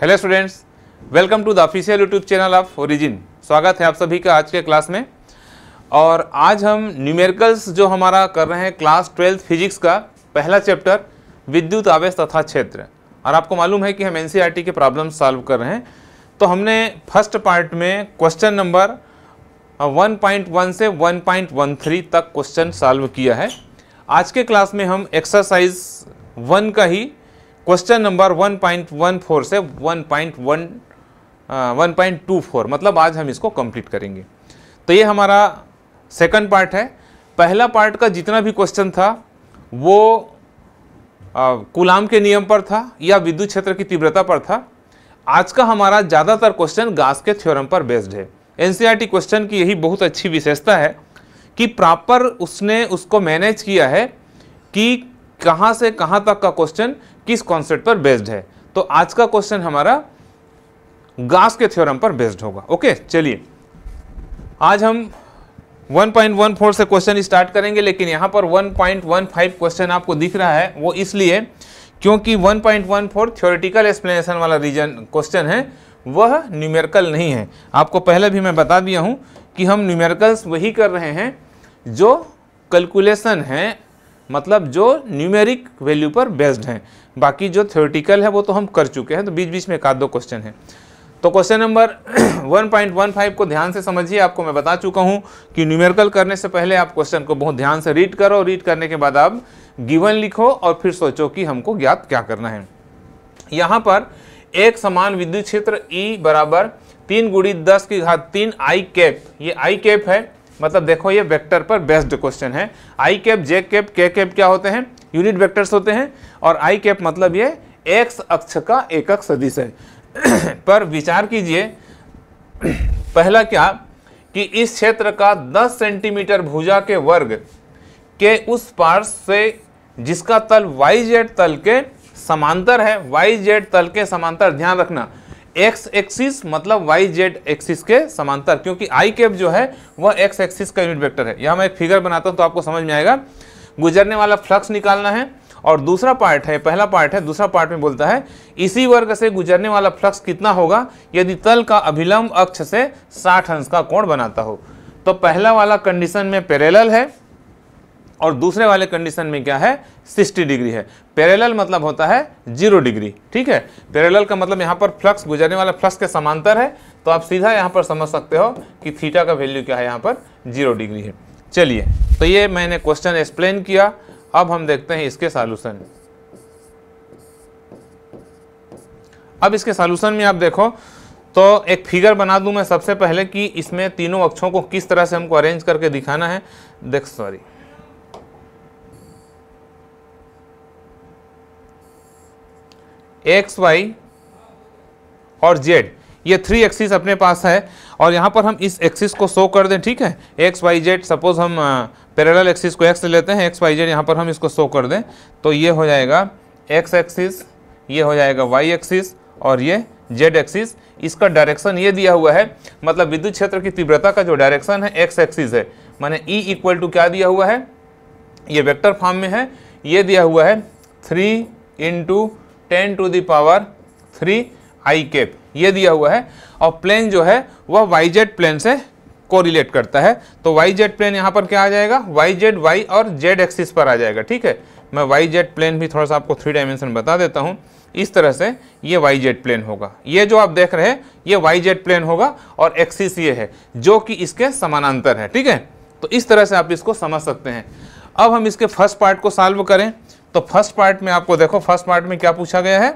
Hello students welcome to the official YouTube channel of Origin स्वागत है आप सभी का आज के क्लास में और आज हम न्यूमेरिकल्स जो हमारा कर रहे हैं क्लास ट्वेल्थ फिजिक्स का पहला चैप्टर विद्युत आवेश तथा क्षेत्र और आपको मालूम है कि हम एन e के प्रॉब्लम सॉल्व कर रहे हैं तो हमने फर्स्ट पार्ट में क्वेश्चन नंबर वन से वन तक क्वेश्चन सॉल्व किया है आज के क्लास में हम एक्सरसाइज वन का ही क्वेश्चन नंबर 1.14 से 1.1 1.24 मतलब आज हम इसको कंप्लीट करेंगे तो ये हमारा सेकंड पार्ट है पहला पार्ट का जितना भी क्वेश्चन था वो आ, कुलाम के नियम पर था या विद्युत क्षेत्र की तीव्रता पर था आज का हमारा ज़्यादातर क्वेश्चन गास के थ्योरम पर बेस्ड है एनसीईआरटी क्वेश्चन e की यही बहुत अच्छी विशेषता है कि प्रॉपर उसने उसको मैनेज किया है कि कहाँ से कहाँ तक का क्वेश्चन किस कॉन्सेप्ट पर बेस्ड है तो आज का क्वेश्चन हमारा गास के थ्योरम पर बेस्ड होगा ओके चलिए आज हम 1.14 से क्वेश्चन स्टार्ट करेंगे लेकिन यहाँ पर 1.15 क्वेश्चन आपको दिख रहा है वो इसलिए क्योंकि 1.14 थ्योरेटिकल एक्सप्लेनेशन वाला रीजन क्वेश्चन है वह न्यूमेरिकल नहीं है आपको पहले भी मैं बता दिया हूं कि हम न्यूमेरिकल्स वही कर रहे हैं जो कैलकुलेशन है मतलब जो न्यूमेरिक वैल्यू पर बेस्ड हैं बाकी जो थ्योरेटिकल है वो तो हम कर चुके हैं तो बीच बीच में एक आध दो क्वेश्चन है तो क्वेश्चन नंबर 1.15 को ध्यान से समझिए आपको मैं बता चुका हूँ कि न्यूमेरिकल करने से पहले आप क्वेश्चन को बहुत ध्यान से रीड करो रीड करने के बाद आप गिवन लिखो और फिर सोचो कि हमको ज्ञात क्या करना है यहाँ पर एक समान विद्युत क्षेत्र ई e बराबर तीन गुड़ी दस की घात तीन आई कैप ये आई कैप है मतलब देखो ये वेक्टर पर बेस्ड क्वेश्चन है I cap J cap K cap क्या होते हैं यूनिट वेक्टर्स होते हैं और आई कैप मतलब ये एक्स अक्ष का एकक सदिश है पर विचार कीजिए पहला क्या कि इस क्षेत्र का 10 सेंटीमीटर भुजा के वर्ग के उस पार से जिसका तल वाई जेड तल के समांतर है वाई जेड तल के समांतर ध्यान रखना एक्स एक्सिस मतलब वाई जेड एक्सिस के समांतर क्योंकि आई कैप जो है वह एक्स एक्सिस का यूनिट वेक्टर है यह मैं एक फिगर बनाता हूँ तो आपको समझ में आएगा गुजरने वाला फ्लक्स निकालना है और दूसरा पार्ट है पहला पार्ट है दूसरा पार्ट में बोलता है इसी वर्ग से गुजरने वाला फ्लक्स कितना होगा यदि तल का अभिलंब अक्ष से 60 अंश का कोण बनाता हो तो पहला वाला कंडीशन में पैरेलल है और दूसरे वाले कंडीशन में क्या है 60 डिग्री है पैरेलल मतलब होता है जीरो डिग्री ठीक है पैरेलल का मतलब यहाँ पर फ्लक्स गुजरने वाला फ्लक्स के समांतर है तो आप सीधा यहाँ पर समझ सकते हो कि थीटा का वैल्यू क्या है यहाँ पर जीरो डिग्री है चलिए तो ये मैंने क्वेश्चन एक्सप्लेन किया अब हम देखते हैं इसके सॉल्यूशन अब इसके सॉल्यूशन में आप देखो तो एक फिगर बना दूं मैं सबसे पहले कि इसमें तीनों अक्षों को किस तरह से हमको अरेंज करके दिखाना है देख सॉरी एक्स वाई और जेड ये थ्री एक्सिस अपने पास है और यहाँ पर हम इस एक्सिस को शो कर दें ठीक है एक्स वाई जेड सपोज हम पैरेलल एक्सिस को एक्स ले लेते हैं एक्स वाई जेड यहाँ पर हम इसको शो कर दें तो ये हो जाएगा एक्स एक्सिस ये हो जाएगा वाई एक्सिस और ये जेड एक्सिस इसका डायरेक्शन ये दिया हुआ है मतलब विद्युत क्षेत्र की तीव्रता का जो डायरेक्शन है एक्स एक्सिस है माने ई इक्वल टू क्या दिया हुआ है ये वेक्टर फॉर्म में है ये दिया हुआ है three into ten to the power three I cap ये दिया हुआ है और प्लेन जो है वह वाई जेड प्लेन से कोरिलेट करता है तो वाई जेड प्लेन यहाँ पर क्या आ जाएगा वाई जेड वाई और जेड एक्सिस पर आ जाएगा ठीक है मैं वाई जेड प्लेन भी थोड़ा सा आपको थ्री डायमेंशन बता देता हूँ इस तरह से ये वाई जेड प्लेन होगा ये जो आप देख रहे हैं ये वाई जेड प्लेन होगा और एक्सिस ये है जो कि इसके समानांतर है ठीक है तो इस तरह से आप इसको समझ सकते हैं अब हम इसके फर्स्ट पार्ट को सॉल्व करें तो फर्स्ट पार्ट में आपको देखो फर्स्ट पार्ट में क्या पूछा गया है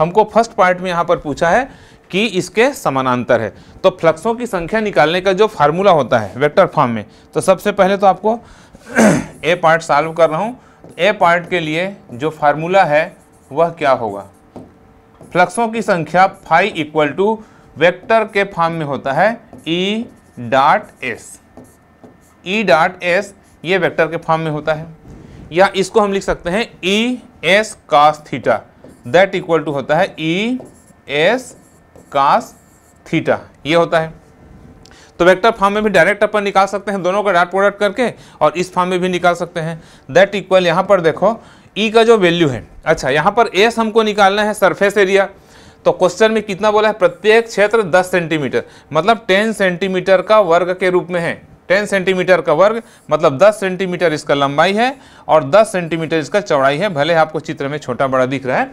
हमको फर्स्ट पार्ट में यहाँ पर पूछा है कि इसके समानांतर है तो फ्लक्सों की संख्या निकालने का जो फार्मूला होता है वेक्टर फॉर्म में तो सबसे पहले तो आपको ए पार्ट सॉल्व कर रहा हूँ ए पार्ट के लिए जो फार्मूला है वह क्या होगा फ्लक्सों की संख्या फाइव इक्वल टू वेक्टर के फॉर्म में होता है E e dot S E e dot S ये वेक्टर के फॉर्म में होता है या इसको हम लिख सकते हैं E S cos theta that equal to होता है ई एस कास थीटा ये होता है तो वेक्टर फॉर्म में भी डायरेक्ट अपन निकाल सकते हैं दोनों का डॉट प्रोडक्ट करके और इस फॉर्म में भी निकाल सकते हैं दैट इक्वल यहाँ पर देखो ई e का जो वैल्यू है अच्छा यहाँ पर एस हमको निकालना है सरफेस एरिया तो क्वेश्चन में कितना बोला है प्रत्येक क्षेत्र 10 सेंटीमीटर मतलब 10 सेंटीमीटर का वर्ग के रूप में है 10 सेंटीमीटर का वर्ग मतलब 10 सेंटीमीटर इसका लंबाई है और 10 सेंटीमीटर इसका चौड़ाई है भले आपको चित्र में छोटा बड़ा दिख रहा है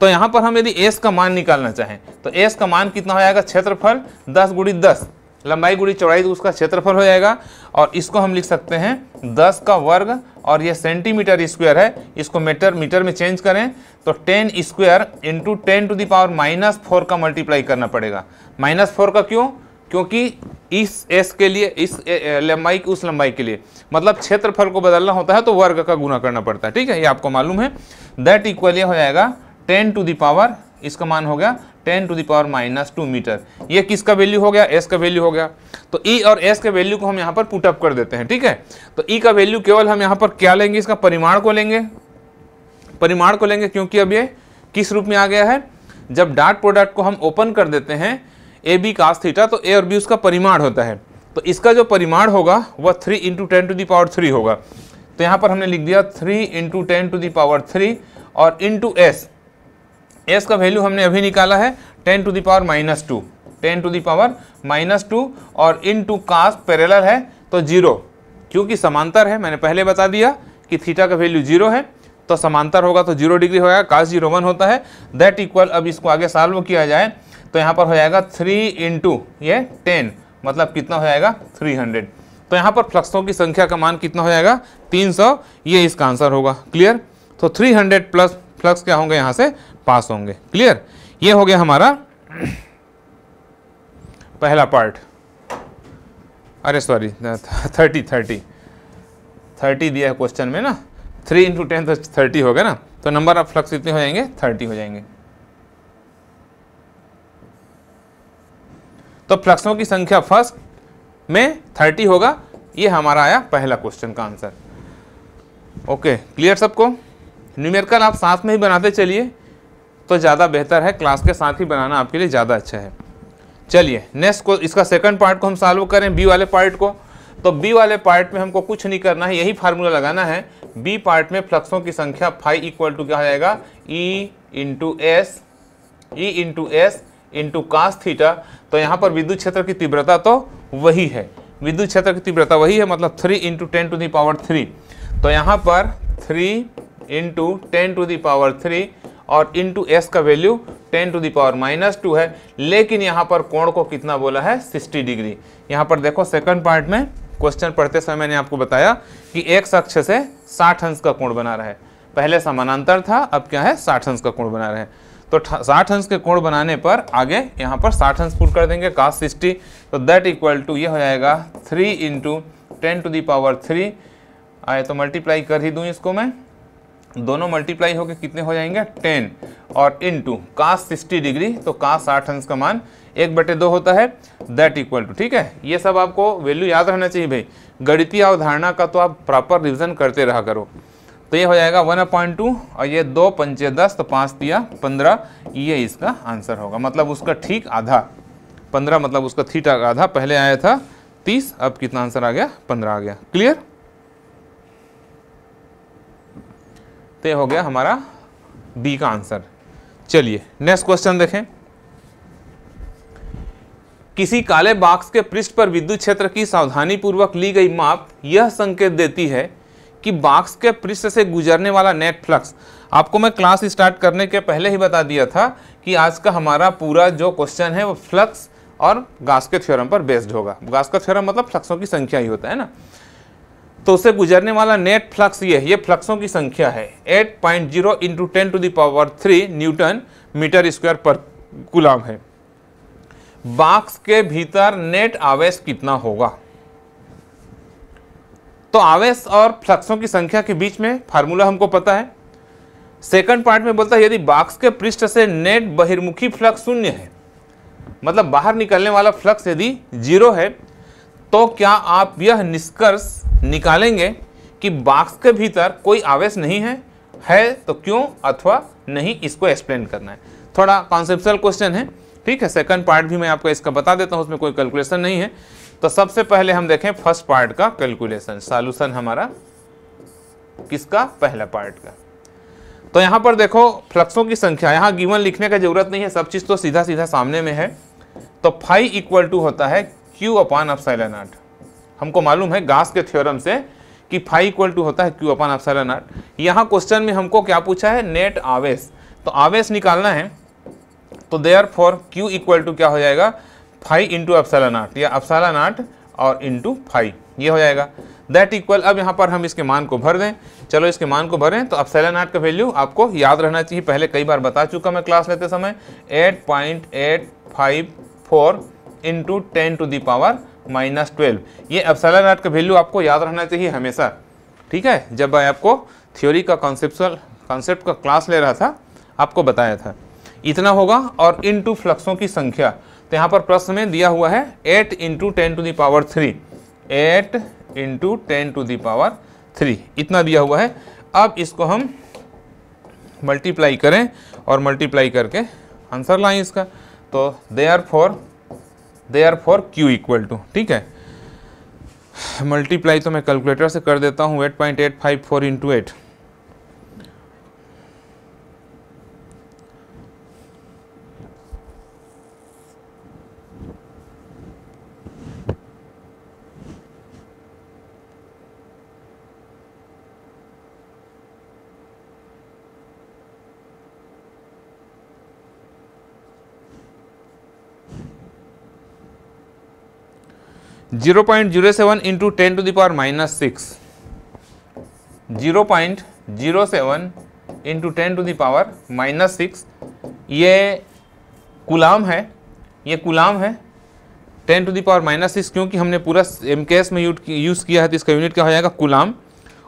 तो यहाँ पर हम यदि एस का मान निकालना चाहें तो एस का मान कितना हो जाएगा क्षेत्रफल दस गुड़ी दस लंबाई गुड़ी चौड़ाई तो उसका क्षेत्रफल हो जाएगा और इसको हम लिख सकते हैं दस का वर्ग और ये सेंटीमीटर स्क्वायर है इसको मीटर मीटर में चेंज करें तो ten square into ten to the power minus four का मल्टीप्लाई करना पड़ेगा माइनस फोर का क्यों क्योंकि इस एस के लिए इस लंबाई उस लंबाई के लिए मतलब क्षेत्रफल को बदलना होता है तो वर्ग का गुना करना पड़ता है ठीक है ये आपको मालूम है दैट इक्वल ये हो जाएगा टेन टू दावर इसका मान हो गया ten to the power minus two metre ये किसका वैल्यू हो गया एस का वैल्यू हो गया तो ई e और एस के वैल्यू को हम यहाँ पर पुटअप कर देते हैं ठीक है तो ई e का वैल्यू केवल हम यहाँ पर क्या लेंगे इसका परिमाण को लेंगे परिमाण को लेंगे क्योंकि अब ये किस रूप में आ गया है जब डॉट प्रोडक्ट को हम ओपन कर देते हैं ए बी कास थीटा तो ए और बी उसका परिमाण होता है तो इसका जो परिमाण होगा वह three into ten to the power three होगा तो यहाँ पर हमने लिख दिया three into ten to the power three और इंटू एस एस का वैल्यू हमने अभी निकाला है ten to the power minus two ten to the power minus two और इन टू कास्ट पैरेलल है तो जीरो क्योंकि समांतर है मैंने पहले बता दिया कि थीटा का वैल्यू जीरो है तो समांतर होगा तो जीरो डिग्री होगा कास जीरो वन होता है दैट इक्वल अब इसको आगे सॉल्व किया जाए तो यहाँ पर हो जाएगा थ्री इंटू ये टेन मतलब कितना हो जाएगा थ्री हंड्रेड तो यहाँ पर फ्लक्सों की संख्या का मान कितना हो जाएगा तीन सौ ये इसका आंसर होगा क्लियर तो थ्री हंड्रेड प्लस फ्लक्स क्या होंगे यहाँ से पास होंगे क्लियर ये हो गया हमारा पहला पार्ट अरे सॉरी थर्टी थर्टी थर्टी दिया है क्वेश्चन में ना थ्री इंटू टेन तो थर्टी गया ना तो नंबर ऑफ फ्लक्स कितने हो जाएंगे थर्टी हो जाएंगे तो फ्लक्सों की संख्या फर्स्ट में थर्टी होगा ये हमारा आया पहला क्वेश्चन का आंसर ओके क्लियर सबको न्यूमेरिकल आप साथ में ही बनाते चलिए तो ज़्यादा बेहतर है क्लास के साथ ही बनाना आपके लिए ज़्यादा अच्छा है चलिए नेक्स्ट को इसका सेकंड पार्ट को हम सॉल्व करें बी वाले पार्ट को तो बी वाले पार्ट में हमको कुछ नहीं करना है यही फार्मूला लगाना है बी पार्ट में फ्लक्सों की संख्या फाइव इक्वल टू क्या हो जाएगा E into S E into S into cos theta तो यहाँ पर विद्युत क्षेत्र की तीव्रता तो वही है विद्युत क्षेत्र की तीव्रता वही है मतलब three into ten to the power three तो यहाँ पर three into ten to the power three और टू एस का value 10 to the power minus two है लेकिन यहाँ पर कोण को कितना बोला है 60 डिग्री यहाँ पर देखो सेकंड पार्ट में क्वेश्चन पढ़ते समय मैंने आपको बताया कि एक अक्ष से 60 अंश का कोण बना रहा है पहले समानांतर था अब क्या है 60 अंश का कोण बना रहा है तो 60 अंश के कोण बनाने पर आगे यहाँ पर साठ अंश पूर्ण कर देंगे का सिक्सटी तो दैट इक्वल टू ये हो जाएगा three into ten to the power three आए तो मल्टीप्लाई कर ही दूँ इसको मैं दोनों मल्टीप्लाई होकर कितने हो जाएंगे टेन और into cos sixty degree तो कास साठ अंश का मान एक बटे दो होता है दैट इक्वल टू ठीक है ये सब आपको वैल्यू याद रहना चाहिए भाई गणितीय अवधारणा का तो आप प्रॉपर रिविजन करते रहा करो तो ये हो जाएगा वन पॉइंट टू और ये दो पंचे दस तो पाँच दिया पंद्रह ये इसका आंसर होगा मतलब उसका ठीक आधा पंद्रह मतलब उसका थीटा आधा पहले आया था तीस अब कितना आंसर आ गया पंद्रह आ गया क्लियर तो ये हो गया हमारा बी का आंसर चलिए नेक्स्ट क्वेश्चन देखें किसी काले बॉक्स के पृष्ठ पर विद्युत क्षेत्र की सावधानीपूर्वक ली गई माप यह संकेत देती है कि बॉक्स के पृष्ठ से गुजरने वाला नेट फ्लक्स आपको मैं क्लास स्टार्ट करने के पहले ही बता दिया था कि आज का हमारा पूरा जो क्वेश्चन है वो फ्लक्स और गास के थ्योरम पर बेस्ड होगा गास का थ्योरम मतलब फ्लक्सों की संख्या ही होता है ना तो उससे गुजरने वाला नेट फ्लक्स ये है ये फ्लक्सों की संख्या है 8.0 point zero into ten to the power three newton metre square पर गुलाम है बाक्स के भीतर नेट आवेश कितना होगा तो आवेश और फ्लक्सों की संख्या के बीच में फार्मूला हमको पता है सेकंड पार्ट में बोलता है यदि बाक्स के पृष्ठ से नेट बहिर्मुखी फ्लक्स शून्य है मतलब बाहर निकलने वाला फ्लक्स यदि जीरो है तो क्या आप यह निष्कर्ष निकालेंगे कि बॉक्स के भीतर कोई आवेश नहीं है है तो क्यों अथवा नहीं इसको एक्सप्लेन करना है थोड़ा कॉन्सेप्चुअल क्वेश्चन है ठीक है सेकंड पार्ट भी मैं आपको इसका बता देता हूँ उसमें कोई कैलकुलेशन नहीं है तो सबसे पहले हम देखें फर्स्ट पार्ट का कैलकुलेशन सॉल्यूशन हमारा किसका पहला पार्ट का तो यहाँ पर देखो फ्लक्सों की संख्या यहाँ गिवन लिखने का जरूरत नहीं है सब चीज़ तो सीधा सीधा सामने में है तो फाइव इक्वल टू होता है क्यू अपान अफ आठ हमको मालूम है गास के थ्योरम से कि फाइव इक्वल टू होता है क्यू अपन अपसरा नॉट यहाँ क्वेश्चन में हमको क्या पूछा है नेट आवेश तो आवेश निकालना है तो therefore Q equal to क्या हो जाएगा फाइव इंटू अपसरा नाट या अपसरा नाट और इंटू फाइव ये हो जाएगा दैट इक्वल अब यहाँ पर हम इसके मान को भर दें चलो इसके मान को भरें तो अपसैला नाट का वैल्यू आपको याद रहना चाहिए पहले कई बार बता चुका मैं क्लास लेते समय eight point eight five four into ten to the power minus twelve ये एप्सला नाट का वैल्यू आपको याद रहना चाहिए हमेशा ठीक है जब मैं आपको थ्योरी का कॉन्सेप्चुअल कॉन्सेप्ट का क्लास ले रहा था आपको बताया था इतना होगा और इन टू फ्लक्सों की संख्या तो यहाँ पर प्रश्न में दिया हुआ है eight into ten to the power three eight into ten to the power three इतना दिया हुआ है अब इसको हम मल्टीप्लाई करें और मल्टीप्लाई करके आंसर लाएं इसका तो therefore therefore Q equal to ठीक है मल्टीप्लाई तो मैं कैलकुलेटर से कर देता हूँ eight point eight five four into eight zero point zero seven into ten to the power minus six zero point zero seven into ten to the power minus six ये coulomb है ये गुलाम है ten to the power minus six क्योंकि हमने पूरा M के S में use किया है तो इसका यूनिट क्या हो जाएगा कुलाम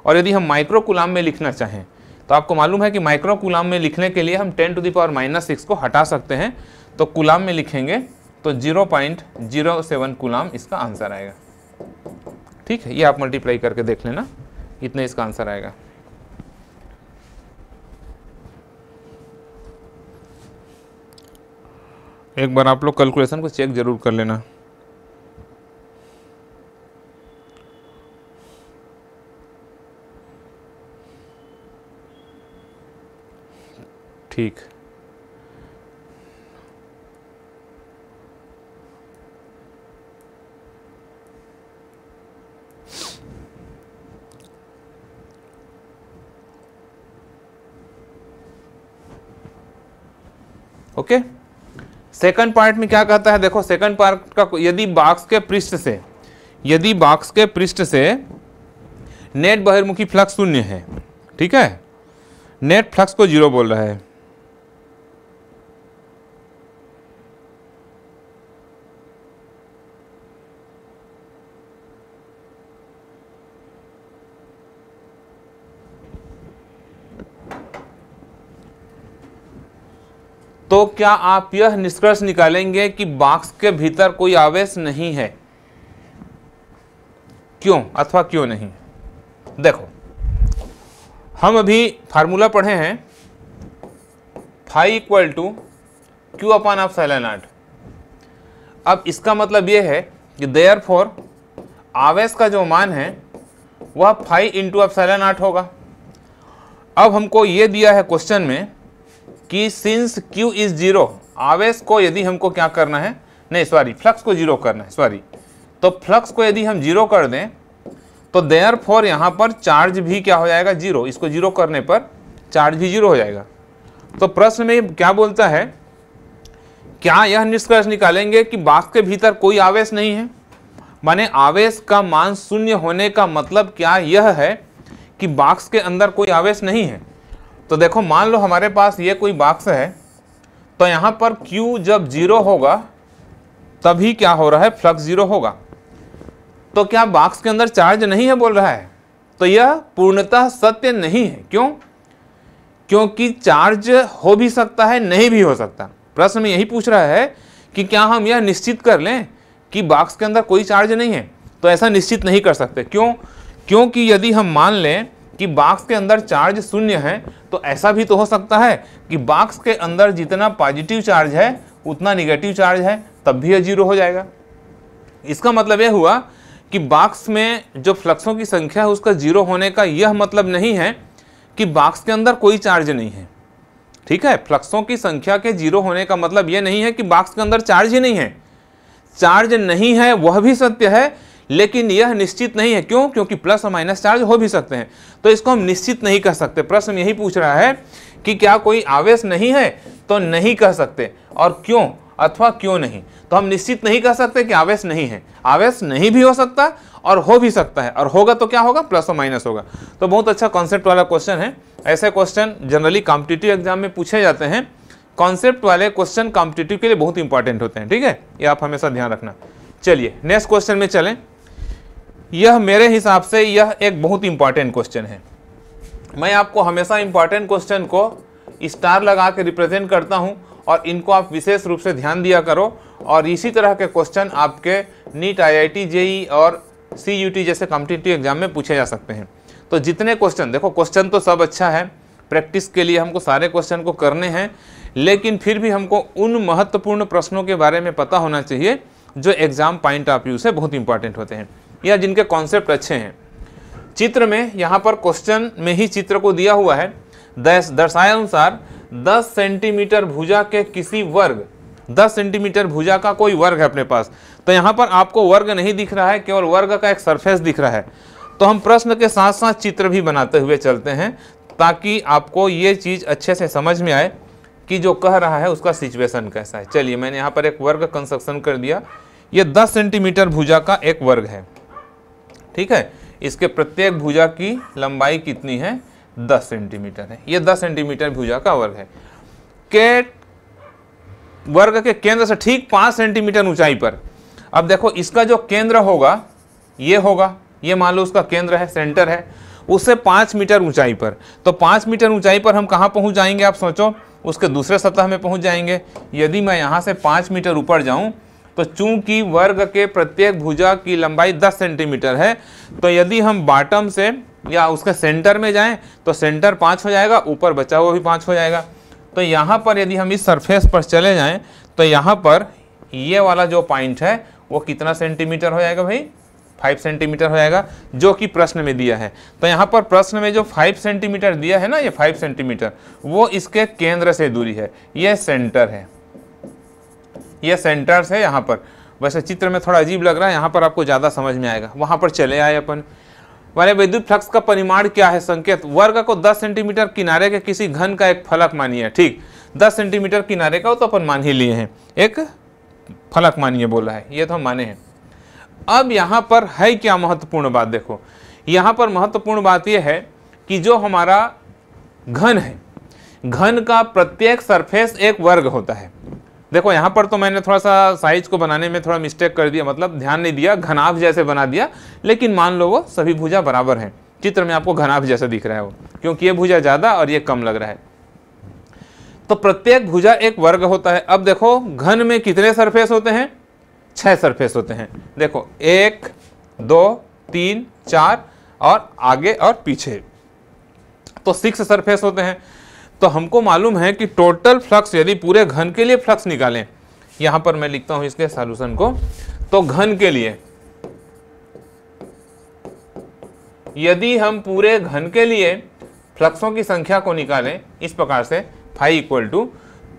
और यदि हम माइक्रो कुलाम में लिखना चाहें तो आपको मालूम है कि माइक्रो कुलाम में लिखने के लिए हम ten to the power minus six को हटा सकते हैं तो कुलाम में लिखेंगे तो zero point zero seven coulomb इसका आंसर आएगा ठीक है ये आप मल्टीप्लाई करके देख लेना इतना इसका आंसर आएगा एक बार आप लोग कैलकुलेशन को चेक जरूर कर लेना ठीक ओके सेकंड पार्ट में क्या कहता है देखो सेकंड पार्ट का यदि बाक्स के पृष्ठ से यदि बाक्स के पृष्ठ से नेट बहिर्मुखी फ्लक्स शून्य है ठीक है नेट फ्लक्स को जीरो बोल रहा है तो क्या आप यह निष्कर्ष निकालेंगे कि बॉक्स के भीतर कोई आवेश नहीं है क्यों अथवा क्यों नहीं देखो हम अभी फार्मूला पढ़े हैं phi equal to Q upon ऑफ आर्ट अब इसका मतलब यह है कि देयर फॉर आवेश का जो मान है वह फाइव इंटू ऑफ आर्ट होगा अब हमको ये दिया है क्वेश्चन में कि सिंस Q इज़ जीरो आवेश को यदि हमको क्या करना है नहीं सॉरी फ्लक्स को जीरो करना है सॉरी तो फ्लक्स को यदि हम जीरो कर दें तो देयर फॉर यहाँ पर चार्ज भी क्या हो जाएगा जीरो इसको जीरो करने पर चार्ज भी जीरो हो जाएगा तो प्रश्न में क्या बोलता है क्या यह निष्कर्ष निकालेंगे कि बाक्स के भीतर कोई आवेश नहीं है माने आवेश का मान शून्य होने का मतलब क्या यह है कि बाक्स के अंदर कोई आवेश नहीं है तो देखो मान लो हमारे पास ये कोई बाक्स है तो यहाँ पर Q जब जीरो होगा तभी क्या हो रहा है फ्लक्स जीरो होगा तो क्या बाक्स के अंदर चार्ज नहीं है बोल रहा है तो यह पूर्णतः सत्य नहीं है क्यों क्योंकि चार्ज हो भी सकता है नहीं भी हो सकता प्रश्न में यही पूछ रहा है कि क्या हम यह निश्चित कर लें कि बाक्स के अंदर कोई चार्ज नहीं है तो ऐसा निश्चित नहीं कर सकते क्यों क्योंकि यदि हम मान लें कि बॉक्स के अंदर चार्ज शून्य है तो ऐसा भी तो हो सकता है कि बॉक्स के अंदर जितना पॉजिटिव चार्ज है उतना निगेटिव चार्ज है तब भी यह जीरो हो जाएगा इसका मतलब यह हुआ कि बॉक्स में जो फ्लक्सों की संख्या है उसका जीरो होने का यह मतलब नहीं है कि बॉक्स के अंदर कोई चार्ज नहीं है ठीक है फ्लक्सों की संख्या के जीरो होने का मतलब यह नहीं है कि बॉक्स के अंदर चार्ज ही नहीं है चार्ज नहीं है वह भी सत्य है लेकिन यह निश्चित नहीं है क्यों क्योंकि प्लस और माइनस चार्ज हो भी सकते हैं तो इसको हम निश्चित नहीं कह सकते प्रश्न यही पूछ रहा है कि क्या कोई आवेश नहीं है तो नहीं कह सकते और क्यों अथवा क्यों नहीं तो हम निश्चित नहीं कह सकते कि आवेश नहीं है आवेश नहीं भी हो सकता और हो भी सकता है और होगा तो क्या होगा प्लस और माइनस होगा तो बहुत अच्छा कॉन्सेप्ट वाला क्वेश्चन है ऐसे क्वेश्चन जनरली कॉम्पिटिटिव एग्जाम में पूछे जाते हैं कॉन्सेप्ट वाले क्वेश्चन कॉम्पिटिटिव के लिए बहुत इंपॉर्टेंट होते हैं ठीक है ये आप हमेशा ध्यान रखना चलिए नेक्स्ट क्वेश्चन में चलें यह मेरे हिसाब से यह एक बहुत इंपॉर्टेंट क्वेश्चन है मैं आपको हमेशा इंपॉर्टेंट क्वेश्चन को स्टार लगा के रिप्रेजेंट करता हूँ और इनको आप विशेष रूप से ध्यान दिया करो और इसी तरह के क्वेश्चन आपके नीट आईआईटी जेई e और सी जैसे कॉम्पिटेटिव एग्जाम में पूछे जा सकते हैं तो जितने क्वेश्चन देखो क्वेश्चन तो सब अच्छा है प्रैक्टिस के लिए हमको सारे क्वेश्चन को करने हैं लेकिन फिर भी हमको उन महत्वपूर्ण प्रश्नों के बारे में पता होना चाहिए जो एग्ज़ाम पॉइंट ऑफ व्यू से बहुत इंपॉर्टेंट होते हैं या जिनके कॉन्सेप्ट अच्छे हैं चित्र में यहाँ पर क्वेश्चन में ही चित्र को दिया हुआ है दर्शाए अनुसार 10 सेंटीमीटर भुजा के किसी वर्ग 10 सेंटीमीटर भुजा का कोई वर्ग है अपने पास तो यहाँ पर आपको वर्ग नहीं दिख रहा है केवल वर्ग का एक सरफेस दिख रहा है तो हम प्रश्न के साथ साथ चित्र भी बनाते हुए चलते हैं ताकि आपको ये चीज़ अच्छे से समझ में आए कि जो कह रहा है उसका सिचुएशन कैसा है चलिए मैंने यहाँ पर एक वर्ग कंस्ट्रक्शन कर दिया ये दस सेंटीमीटर भुजा का एक वर्ग है ठीक है इसके प्रत्येक भुजा की लंबाई कितनी है दस सेंटीमीटर है ये दस सेंटीमीटर भुजा का वर्ग है के वर्ग के केंद्र से ठीक पांच सेंटीमीटर ऊंचाई पर अब देखो इसका जो केंद्र होगा ये होगा ये मान लो उसका केंद्र है सेंटर है उससे पांच मीटर ऊंचाई पर तो पांच मीटर ऊंचाई पर हम कहाँ पहुँच जाएंगे आप सोचो उसके दूसरे सतह में पहुँच जाएंगे यदि मैं यहाँ से पाँच मीटर ऊपर जाऊँ तो चूंकि वर्ग के प्रत्येक भुजा की लंबाई 10 सेंटीमीटर है तो यदि हम बॉटम से या उसके सेंटर में जाएं तो सेंटर पाँच हो जाएगा ऊपर बचा हुआ भी पाँच हो जाएगा तो यहाँ पर यदि हम इस सरफेस पर चले जाएं तो यहाँ पर ये वाला जो पॉइंट है वो कितना सेंटीमीटर हो जाएगा भाई फाइव सेंटीमीटर हो जाएगा जो कि प्रश्न में दिया है तो यहाँ पर प्रश्न में जो फाइव सेंटीमीटर दिया है ना ये फाइव सेंटीमीटर वो इसके केंद्र से दूरी है ये सेंटर है ये सेंटर्स है यहाँ पर वैसे चित्र में थोड़ा अजीब लग रहा है यहाँ पर आपको ज़्यादा समझ में आएगा वहाँ पर चले आए अपन वाले विद्युत फ्लक्स का परिमाण क्या है संकेत वर्ग को 10 सेंटीमीटर किनारे के किसी घन का एक फलक मानिए ठीक 10 सेंटीमीटर किनारे का तो अपन मान ही लिए हैं एक फलक मानिए बोला है ये तो हम माने हैं अब यहाँ पर है क्या महत्वपूर्ण बात देखो यहाँ पर महत्वपूर्ण बात यह है कि जो हमारा घन है घन का प्रत्येक सरफेस एक वर्ग होता है देखो यहाँ पर तो मैंने थोड़ा सा साइज को बनाने में थोड़ा मिस्टेक कर दिया मतलब ध्यान नहीं दिया घनाभ जैसे बना दिया लेकिन मान लो वो सभी भुजा बराबर है चित्र में आपको घनाभ जैसा दिख रहा है वो क्योंकि ये भुजा ज़्यादा और ये कम लग रहा है तो प्रत्येक भुजा एक वर्ग होता है अब देखो घन में कितने सरफेस होते हैं छः सरफेस होते हैं देखो एक दो तीन चार और आगे और पीछे तो सिक्स सरफेस होते हैं तो हमको मालूम है कि टोटल फ्लक्स यदि पूरे घन के लिए फ्लक्स निकालें यहां पर मैं लिखता हूं इसके सॉल्यूशन को तो घन के लिए यदि हम पूरे घन के लिए फ्लक्सों की संख्या को निकालें इस प्रकार से फाइव इक्वल टू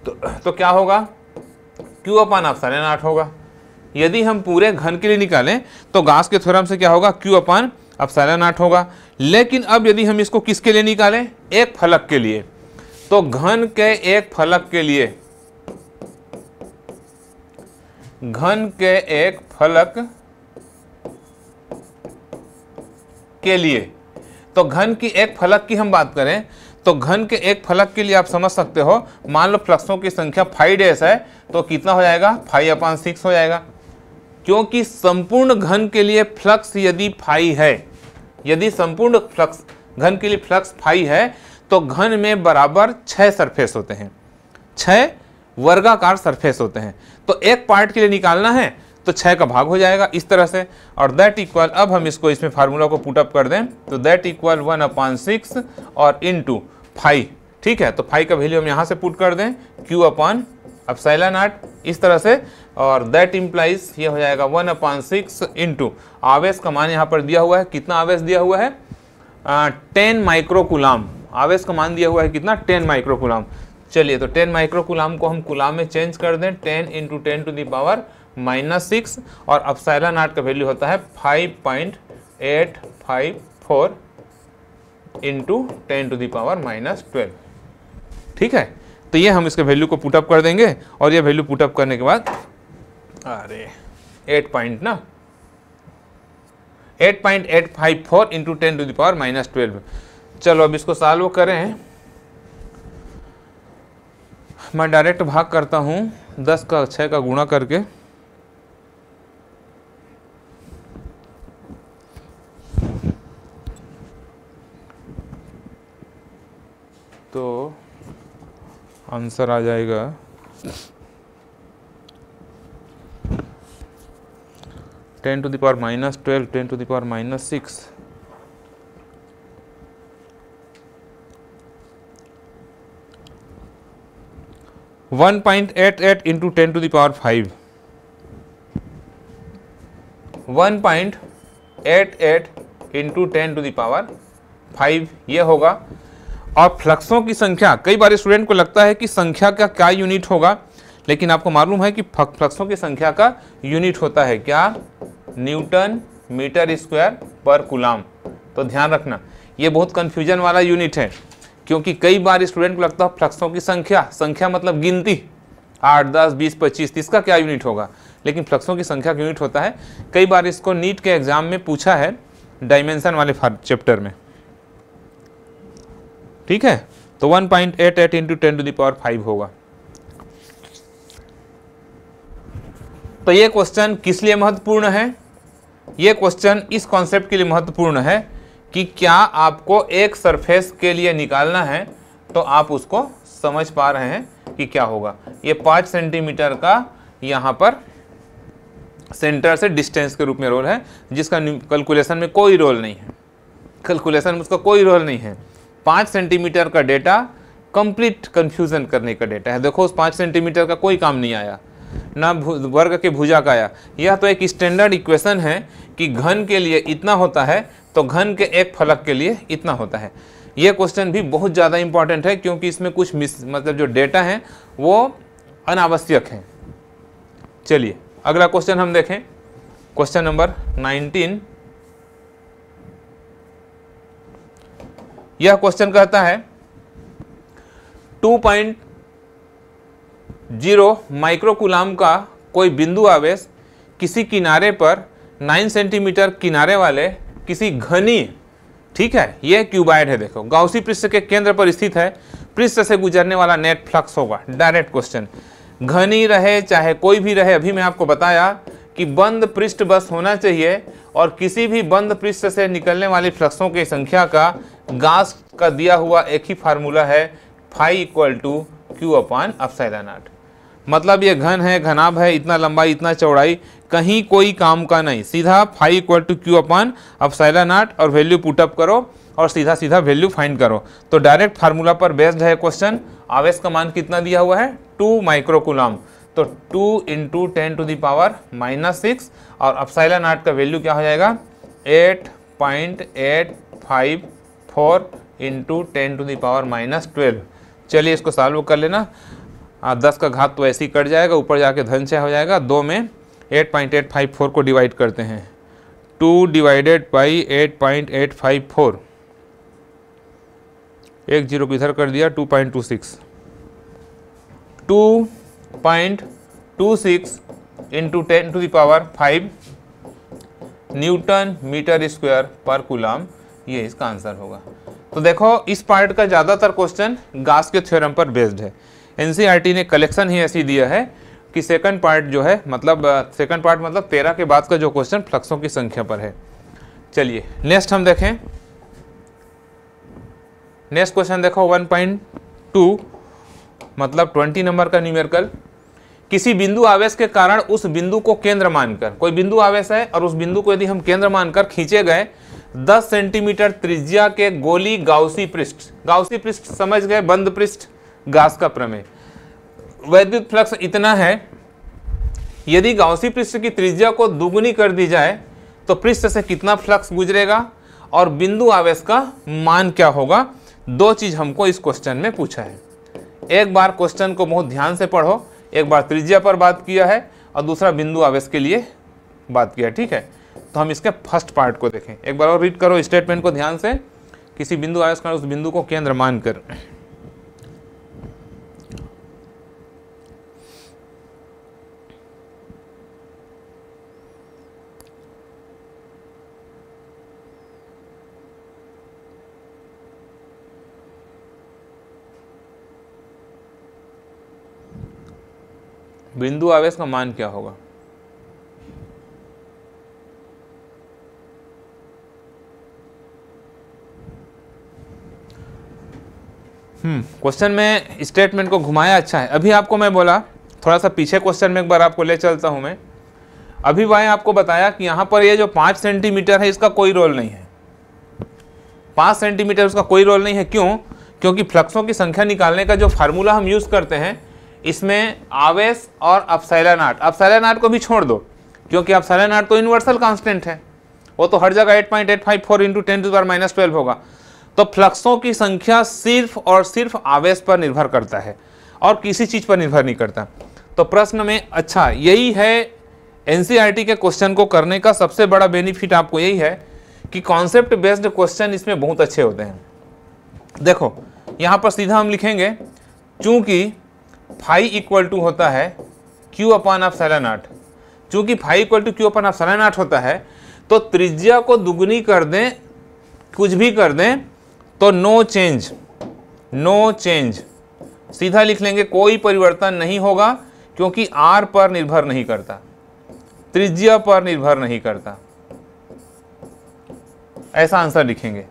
तो क्या होगा क्यू अपान आप सारे आठ होगा यदि हम पूरे घन के लिए निकालें तो गास के थ्योरम से क्या होगा क्यू अपान अब सारा नाट होगा लेकिन अब यदि हम इसको किसके लिए निकालें एक फलक के लिए तो घन के एक फलक के लिए घन के एक फलक के लिए तो घन की एक फलक की हम बात करें तो घन के एक फलक के लिए आप समझ सकते हो मान लो फ्लक्सों की संख्या फाइव डेस है तो कितना हो जाएगा फाइव अपान सिक्स हो जाएगा क्योंकि संपूर्ण घन के लिए फ्लक्स यदि फाइव है यदि संपूर्ण फ्लक्स घन के लिए फ्लक्स फाइव है तो घन में बराबर छह सरफेस होते हैं छह वर्गाकार सरफेस होते हैं तो एक पार्ट के लिए निकालना है तो छह का भाग हो जाएगा इस तरह से और दैट इक्वल अब हम इसको इसमें फार्मूला को पुटअप कर दें तो that equal one upon six और इन टू फाइव ठीक है तो फाइव का वैल्यू हम यहाँ से पुट कर दें क्यू अब साइलन नाट इस तरह से और दैट इम्प्लाइज ये हो जाएगा वन अपॉन सिक्स इंटू आवेश का मान यहाँ पर दिया हुआ है कितना आवेश दिया हुआ है टेन माइक्रोकुलाम आवेश का मान दिया हुआ है कितना टेन माइक्रो कुलाम चलिए तो टेन माइक्रो कुलाम को हम कुलाम में चेंज कर दें ten into ten to the power minus six और अपसाइला नाट का वैल्यू होता है five point eight five four into ten to the power minus twelve ठीक है तो ये हम इसके वैल्यू को पुटअप कर देंगे और ये वैल्यू पुटअप करने के बाद अरे एट पॉइंट ना eight point eight five four into ten to the power minus twelve चलो अब इसको सॉल्व करें मैं डायरेक्ट भाग करता हूँ दस का छः का गुणा करके तो आंसर आ जाएगा ten to the power minus twelve ten to power minus six ten to the power five one point eight eight into ten to the power five ये होगा और फ्लक्सों की संख्या कई बार स्टूडेंट को लगता है कि संख्या का क्या यूनिट होगा लेकिन आपको मालूम है कि फ्लक्सों की संख्या का यूनिट होता है क्या न्यूटन मीटर स्क्वायर पर कुलाम तो ध्यान रखना ये बहुत कंफ्यूजन वाला यूनिट है क्योंकि कई बार स्टूडेंट को लगता है फ्लक्सों की संख्या संख्या मतलब गिनती आठ दस बीस पच्चीस तीस का क्या यूनिट होगा लेकिन फ्लक्सों की संख्या का यूनिट होता है कई बार इसको नीट के एग्जाम में पूछा है डायमेंशन वाले चैप्टर में ठीक है तो 1.88 point eight eight into ten to the power five होगा तो ये क्वेश्चन किस लिए महत्वपूर्ण है ये क्वेश्चन इस कॉन्सेप्ट के लिए महत्वपूर्ण है कि क्या आपको एक सरफेस के लिए निकालना है तो आप उसको समझ पा रहे हैं कि क्या होगा ये पाँच सेंटीमीटर का यहाँ पर सेंटर से डिस्टेंस के रूप में रोल है जिसका कैलकुलेशन में कोई रोल नहीं है कैलकुलेशन में उसका कोई रोल नहीं है पाँच सेंटीमीटर का डेटा कंप्लीट कंफ्यूजन करने का डेटा है देखो उस पाँच सेंटीमीटर का कोई काम नहीं आया ना वर्ग के भुजा का आया यह तो एक स्टैंडर्ड इक्वेशन है कि घन के लिए इतना होता है तो घन के एक फलक के लिए इतना होता है ये क्वेश्चन भी बहुत ज़्यादा इंपॉर्टेंट है क्योंकि इसमें कुछ मिस मतलब जो डेटा है वो अनावश्यक है चलिए अगला क्वेश्चन हम देखें क्वेश्चन नंबर 19 यह क्वेश्चन कहता है 2.0 माइक्रोकुलाम का कोई बिंदु आवेश किसी किनारे पर 9 सेंटीमीटर किनारे वाले किसी घनी ठीक है यह क्यूबाइड है देखो गाउसी पृष्ठ के केंद्र पर स्थित है पृष्ठ से गुजरने वाला नेट फ्लक्स होगा डायरेक्ट क्वेश्चन घनी रहे चाहे कोई भी रहे अभी मैं आपको बताया कि बंद पृष्ठ बस होना चाहिए और किसी भी बंद पृष्ठ से निकलने वाले फ्लक्सों की संख्या का गास का दिया हुआ एक ही फार्मूला है phi equal to Q upon epsilon आठ मतलब ये घन है घनाभ है इतना लंबाई इतना चौड़ाई कहीं कोई काम का नहीं सीधा phi equal to Q upon अब नाट और वैल्यू पुटअप करो और सीधा सीधा वैल्यू फाइंड करो तो डायरेक्ट फार्मूला पर बेस्ड है क्वेश्चन आवेश का मान कितना दिया हुआ है टू माइक्रोकुलम तो two into ten to the power minus six और अपसाइला नाट का वैल्यू क्या हो जाएगा eight point eight five four into ten to the power minus twelve चलिए इसको सॉल्व कर लेना हाँ, दस का घात तो ऐसे ही कट जाएगा ऊपर जाके धन छः हो जाएगा दो में eight point eight five four को डिवाइड करते हैं two divided by eight point eight five four एक जीरो को इधर कर दिया two point two six two point two six into ten to the power five newton metre square per coulomb ये इसका आंसर होगा तो देखो इस पार्ट का ज़्यादातर क्वेश्चन गास के थ्योरम पर बेस्ड है एन ने कलेक्शन ही ऐसी दिया है कि सेकंड पार्ट जो है मतलब सेकंड पार्ट मतलब तेरह के बाद का जो क्वेश्चन फ्लक्सों की संख्या पर है चलिए नेक्स्ट हम देखें नेक्स्ट क्वेश्चन देखो 1.2 मतलब 20 नंबर का न्यूमेरिकल किसी बिंदु आवेश के कारण उस बिंदु को केंद्र मानकर कोई बिंदु आवेश है और उस बिंदु को यदि हम केंद्र मानकर खींचे गए 10 सेंटीमीटर त्रिज्या के गोली गाउसी पृष्ठ गाउसी पृष्ठ समझ गए बंद पृष्ठ गास का प्रमेय वैद्युत फ्लक्स इतना है यदि गाउसी पृष्ठ की त्रिज्या को दुगुनी कर दी जाए तो पृष्ठ से कितना फ्लक्स गुजरेगा और बिंदु आवेश का मान क्या होगा दो चीज़ हमको इस क्वेश्चन में पूछा है एक बार क्वेश्चन को बहुत ध्यान से पढ़ो एक बार त्रिज्या पर बात किया है और दूसरा बिंदु आवेश के लिए बात किया ठीक है तो हम इसके फर्स्ट पार्ट को देखें एक बार और रीड करो स्टेटमेंट को ध्यान से किसी बिंदु आवेश का उस बिंदु को केंद्र मानकर बिंदु आवेश का मान क्या होगा क्वेश्चन हम्म, में स्टेटमेंट को घुमाया अच्छा है अभी आपको मैं बोला थोड़ा सा पीछे क्वेश्चन में एक बार आपको ले चलता हूं मैं अभी वाई आपको बताया कि यहां पर ये जो पांच सेंटीमीटर है इसका कोई रोल नहीं है पांच सेंटीमीटर उसका कोई रोल नहीं है क्यों क्योंकि फ्लक्सों की संख्या निकालने का जो फार्मूला हम यूज़ करते हैं इसमें आवेश और अपसैला नाट अपसैला नाट को भी छोड़ दो क्योंकि अपसैला नाट तो यूनिवर्सल कांस्टेंट है वो तो हर जगह eight point eight five four into ten to minus twelve होगा तो फ्लक्सों की संख्या सिर्फ और सिर्फ आवेश पर निर्भर करता है और किसी चीज़ पर निर्भर नहीं करता तो प्रश्न में अच्छा यही है एन e के क्वेश्चन को करने का सबसे बड़ा बेनिफिट आपको यही है कि कॉन्सेप्ट बेस्ड क्वेश्चन इसमें बहुत अच्छे होते हैं देखो यहाँ पर सीधा हम लिखेंगे चूँकि फाइव इक्वल टू होता है Q upon epsilon naught चूंकि phi equal to q upon epsilon naught होता है तो त्रिज्या को दुगनी कर दें कुछ भी कर दें तो नो चेंज नो चेंज सीधा लिख लेंगे कोई परिवर्तन नहीं होगा क्योंकि आर पर निर्भर नहीं करता त्रिज्या पर निर्भर नहीं करता ऐसा आंसर लिखेंगे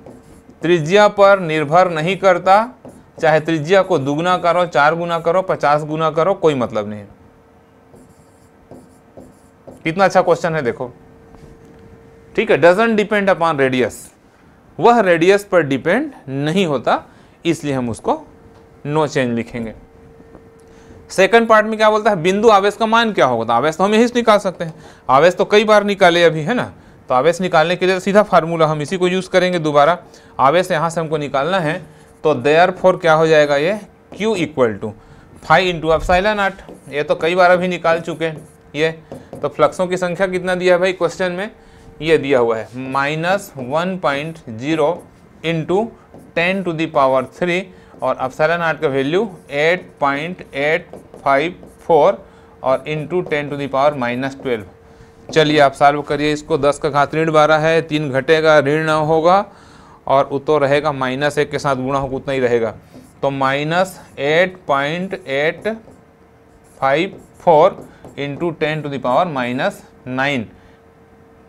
त्रिज्या पर निर्भर नहीं करता चाहे त्रिज्या को दुगुना करो चार गुना करो पचास गुना करो कोई मतलब नहीं कितना अच्छा क्वेश्चन है देखो ठीक है डजन डिपेंड अपॉन रेडियस वह रेडियस पर डिपेंड नहीं होता इसलिए हम उसको नो चेंज लिखेंगे सेकंड पार्ट में क्या बोलता है बिंदु आवेश का मान क्या होगा तो आवेश तो हम यही निकाल सकते हैं आवेश तो कई बार निकाले अभी है ना तो आवेश निकालने के लिए सीधा फार्मूला हम इसी को यूज़ करेंगे दोबारा आवेश यहां से हमको निकालना है तो देयर फोर क्या हो जाएगा ये Q equal to five into साइलन आर्ट ये तो कई बार अभी निकाल चुके हैं ये तो फ्लक्सों की संख्या कितना दिया है भाई क्वेश्चन में ये दिया हुआ है minus one point zero into ten to the power three और अफसाला आर्ट का value eight point eight five four और into ten to the power minus twelve चलिए आप सॉल्व करिए इसको दस का घात ऋण बारह है तीन घटेगा ऋण नौ होगा और उतो रहेगा माइनस एक के साथ गुणा होगा उतना ही रहेगा तो minus eight point eight five four into ten to the power minus nine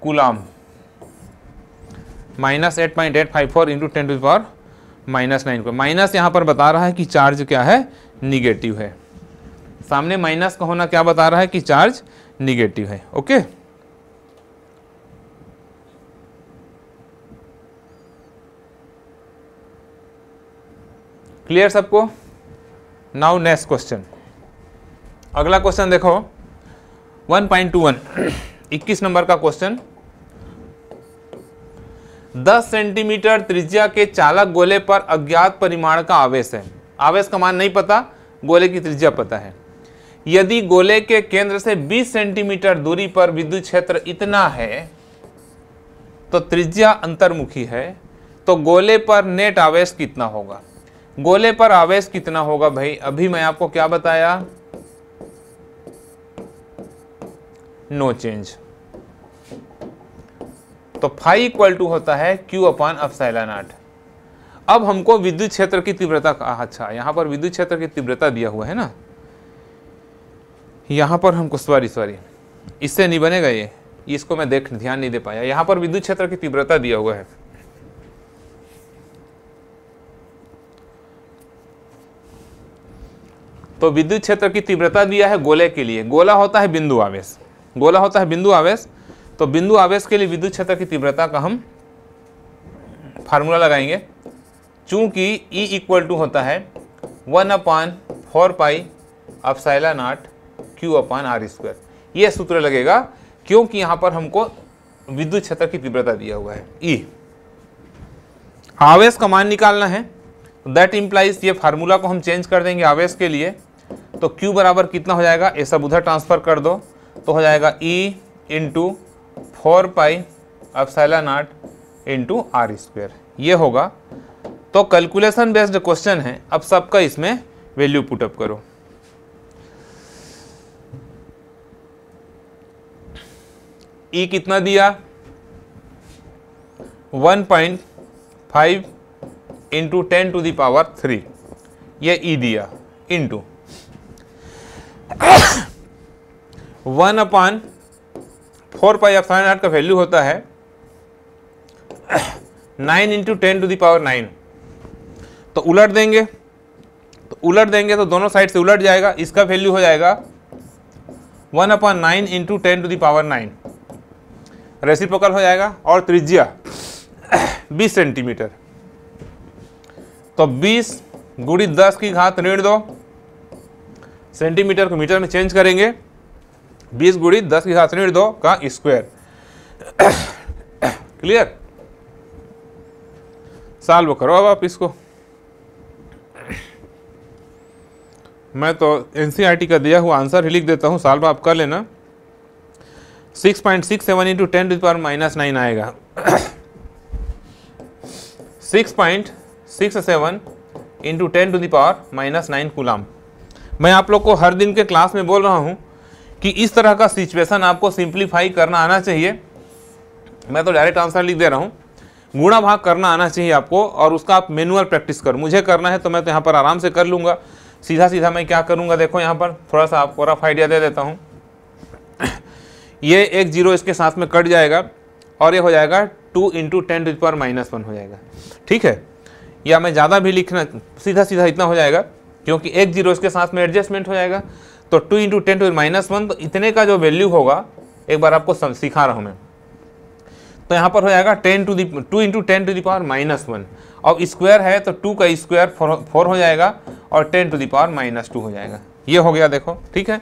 coulomb minus eight point eight five four into ten to the power minus nine को माइनस यहाँ पर बता रहा है कि चार्ज क्या है निगेटिव है सामने माइनस का होना क्या बता रहा है कि चार्ज निगेटिव है ओके okay? क्लियर सबको नाउ नेक्स्ट क्वेश्चन अगला क्वेश्चन देखो 1.21 21 नंबर का क्वेश्चन 10 सेंटीमीटर त्रिज्या के चालक गोले पर अज्ञात परिमाण का आवेश है आवेश का मान नहीं पता गोले की त्रिज्या पता है यदि गोले के केंद्र से 20 सेंटीमीटर दूरी पर विद्युत क्षेत्र इतना है तो त्रिज्या अंतर्मुखी है तो गोले पर नेट आवेश कितना होगा गोले पर आवेश कितना होगा भाई अभी मैं आपको क्या बताया नो no चेंज तो फाइव इक्वल टू होता है क्यू अपॉन अफसाइला नाट अब हमको विद्युत क्षेत्र की तीव्रता का अच्छा यहां पर विद्युत क्षेत्र की तीव्रता दिया हुआ है ना यहाँ पर हमको सॉरी सॉरी इससे नहीं बनेगा ये इसको मैं देख ध्यान नहीं दे पाया यहां पर विद्युत क्षेत्र की तीव्रता दिया हुआ है तो विद्युत क्षेत्र की तीव्रता दिया है गोले के लिए गोला होता है बिंदु आवेश गोला होता है बिंदु आवेश तो बिंदु आवेश के लिए विद्युत क्षेत्र की तीव्रता का हम फार्मूला लगाएंगे चूंकि E इक्वल टू होता है one upon four pi epsilon naught q upon r square यह सूत्र लगेगा क्योंकि यहां पर हमको विद्युत क्षेत्र की तीव्रता दिया हुआ है ई e। आवेश का मान निकालना है दैट इंप्लाइज ये फार्मूला को हम चेंज कर देंगे आवेश के लिए तो क्यू बराबर कितना हो जाएगा ये सब उधर ट्रांसफ़र कर दो तो हो जाएगा ई इंटू फोर पाई अब epsilon naught into r square ये होगा तो कैलकुलेशन बेस्ड क्वेश्चन है अब सबका इसमें वैल्यू पुटअप करो ई e कितना दिया 1.5 point five into ten to the power three ये ई e दिया into one upon four pi epsilon r का वैल्यू होता है nine into ten to the power nine तो उलट देंगे तो उलट देंगे तो दोनों साइड से उलट जाएगा इसका वैल्यू हो जाएगा one upon nine into ten to the power nine reciprocal हो जाएगा और त्रिज्या बीस सेंटीमीटर तो बीस गुड़ी दस की घात ऋण दो सेंटीमीटर को मीटर में चेंज करेंगे बीस गुड़ी दस के साथ दो का स्क्वायर क्लियर साल्व करो अब आप इसको मैं तो एन e का दिया हुआ आंसर ही लिख देता हूँ साल्व आप कर लेना six point six seven into ten to power minus nine आएगा six point six seven into ten to the power minus nine coulomb मैं आप लोग को हर दिन के क्लास में बोल रहा हूँ कि इस तरह का सिचुएसन आपको सिंप्लीफाई करना आना चाहिए मैं तो डायरेक्ट आंसर लिख दे रहा हूँ गुणा भाग करना आना चाहिए आपको और उसका आप मैनुअल प्रैक्टिस कर मुझे करना है तो मैं तो यहाँ पर आराम से कर लूँगा सीधा सीधा मैं क्या करूँगा देखो यहाँ पर थोड़ा सा आपको रफ आइडिया दे देता हूँ ये एक जीरो इसके साथ में कट जाएगा और ये हो जाएगा two into ten to minus one हो जाएगा ठीक है या मैं ज़्यादा भी लिखना सीधा सीधा इतना हो जाएगा क्योंकि एक जीरो इसके साथ में एडजस्टमेंट हो जाएगा तो two into ten to minus one तो इतने का जो वैल्यू होगा एक बार आपको सिखा रहा हूँ मैं तो यहाँ पर हो जाएगा ten to the two into ten to the power minus one और स्क्वायर है तो टू का स्क्वायर फोर फोर हो जाएगा और ten to the power minus two हो जाएगा ये हो गया देखो ठीक है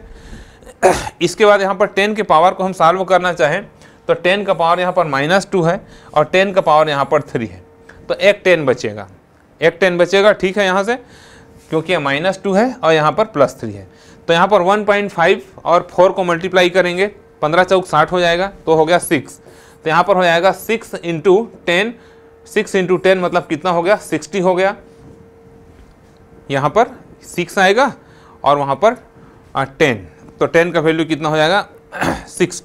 इसके बाद यहाँ पर टेन के पावर को हम सॉल्व करना चाहें तो टेन का पावर यहाँ पर माइनस टू है और टेन का पावर यहाँ पर थ्री है तो एक टेन बचेगा एक टेन बचेगा ठीक है यहाँ से क्योंकि माइनस टू है और यहाँ पर प्लस थ्री है तो यहाँ पर वन पॉइंट फाइव और फोर को मल्टीप्लाई करेंगे पंद्रह चौक साठ हो जाएगा तो हो गया सिक्स तो यहाँ पर हो जाएगा six into ten six into ten मतलब कितना हो गया सिक्सटी हो गया यहाँ पर सिक्स आएगा और वहाँ पर टेन तो टेन का वैल्यू कितना हो जाएगा सिक्स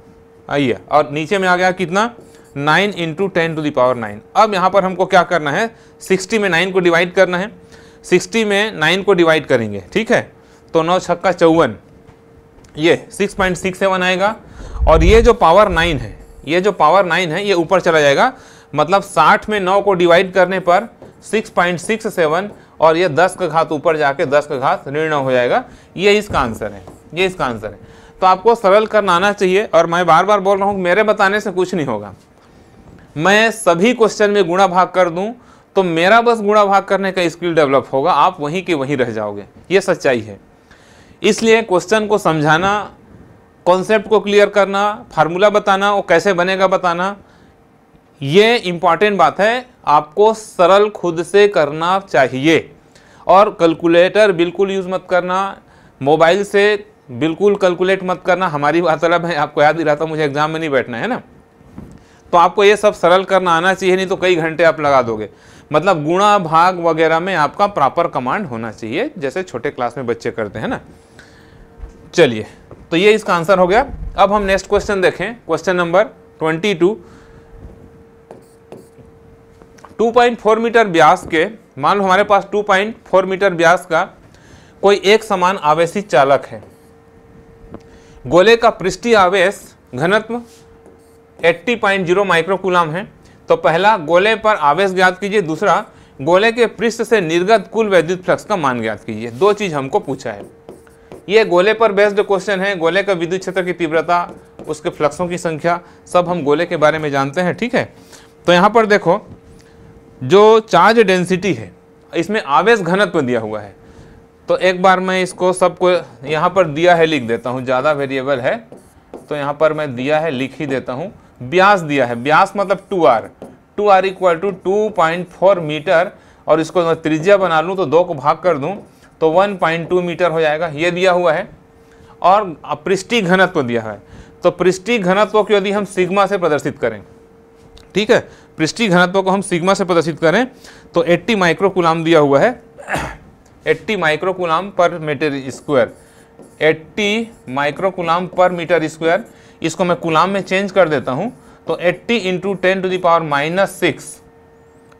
आइए और नीचे में आ गया कितना nine into ten to the power nine अब यहाँ पर हमको क्या करना है सिक्सटी में नाइन को डिवाइड करना है 60 में 9 को डिवाइड करेंगे ठीक है तो नौ छक्का चौवन ये 6.67 आएगा और ये जो पावर 9 है ये जो पावर 9 है ये ऊपर चला जाएगा मतलब 60 में 9 को डिवाइड करने पर 6.67 और ये 10 का घात ऊपर जाके 10 का घात ऋण हो जाएगा ये इसका आंसर है ये इसका आंसर है तो आपको सरल करना आना चाहिए और मैं बार बार बोल रहा हूँ मेरे बताने से कुछ नहीं होगा मैं सभी क्वेश्चन में गुणा भाग कर दूँ तो मेरा बस गुणा भाग करने का स्किल डेवलप होगा आप वहीं के वहीं रह जाओगे ये सच्चाई है इसलिए क्वेश्चन को समझाना कॉन्सेप्ट को क्लियर करना फार्मूला बताना वो कैसे बनेगा बताना ये इम्पॉर्टेंट बात है आपको सरल खुद से करना चाहिए और कैलकुलेटर बिल्कुल यूज़ मत करना मोबाइल से बिल्कुल कैलकुलेट मत करना हमारी वार्तालाप है आपको याद रहता मुझे एग्ज़ाम में नहीं बैठना है ना तो आपको ये सब सरल करना आना चाहिए नहीं तो कई घंटे आप लगा दोगे मतलब गुणा भाग वगैरह में आपका प्रॉपर कमांड होना चाहिए जैसे छोटे क्लास में बच्चे करते हैं ना चलिए तो ये इसका आंसर हो गया अब हम नेक्स्ट क्वेश्चन देखें question number twenty two 2.4 metre व्यास के मान लो हमारे पास 2.4 मीटर व्यास का कोई एक समान आवेशी चालक है गोले का पृष्ठीय आवेश घनत्व 80.0 माइक्रोकुलाम है तो पहला गोले पर आवेश ज्ञात कीजिए दूसरा गोले के पृष्ठ से निर्गत कुल वैद्युत फ्लक्स का मान ज्ञात कीजिए दो चीज़ हमको पूछा है ये गोले पर बेस्ड क्वेश्चन है गोले का विद्युत क्षेत्र की तीव्रता उसके फ्लक्सों की संख्या सब हम गोले के बारे में जानते हैं ठीक है तो यहाँ पर देखो जो चार्ज डेंसिटी है इसमें आवेश घनत्व दिया हुआ है तो एक बार मैं इसको सबको यहाँ पर दिया है लिख देता हूँ ज़्यादा वेरिएबल है तो यहाँ पर मैं दिया है लिख ही देता हूँ ब्यास दिया है ब्यास मतलब two r two r equal to two point four metre और इसको मैं त्रिज्या बना लूँ तो दो को भाग कर दूँ तो वन पॉइंट टू मीटर हो जाएगा ये दिया हुआ है और पृष्ठी घनत्व दिया है तो पृष्ठी घनत्व को यदि हम सिग्मा से प्रदर्शित करें ठीक है पृष्ठी घनत्व को हम सिग्मा से प्रदर्शित करें तो 80 माइक्रोकुलाम दिया हुआ है 80 microcoulomb per metre square 80 microcoulomb per metre square इसको मैं कुलाम में चेंज कर देता हूँ तो 80 into ten to the power minus six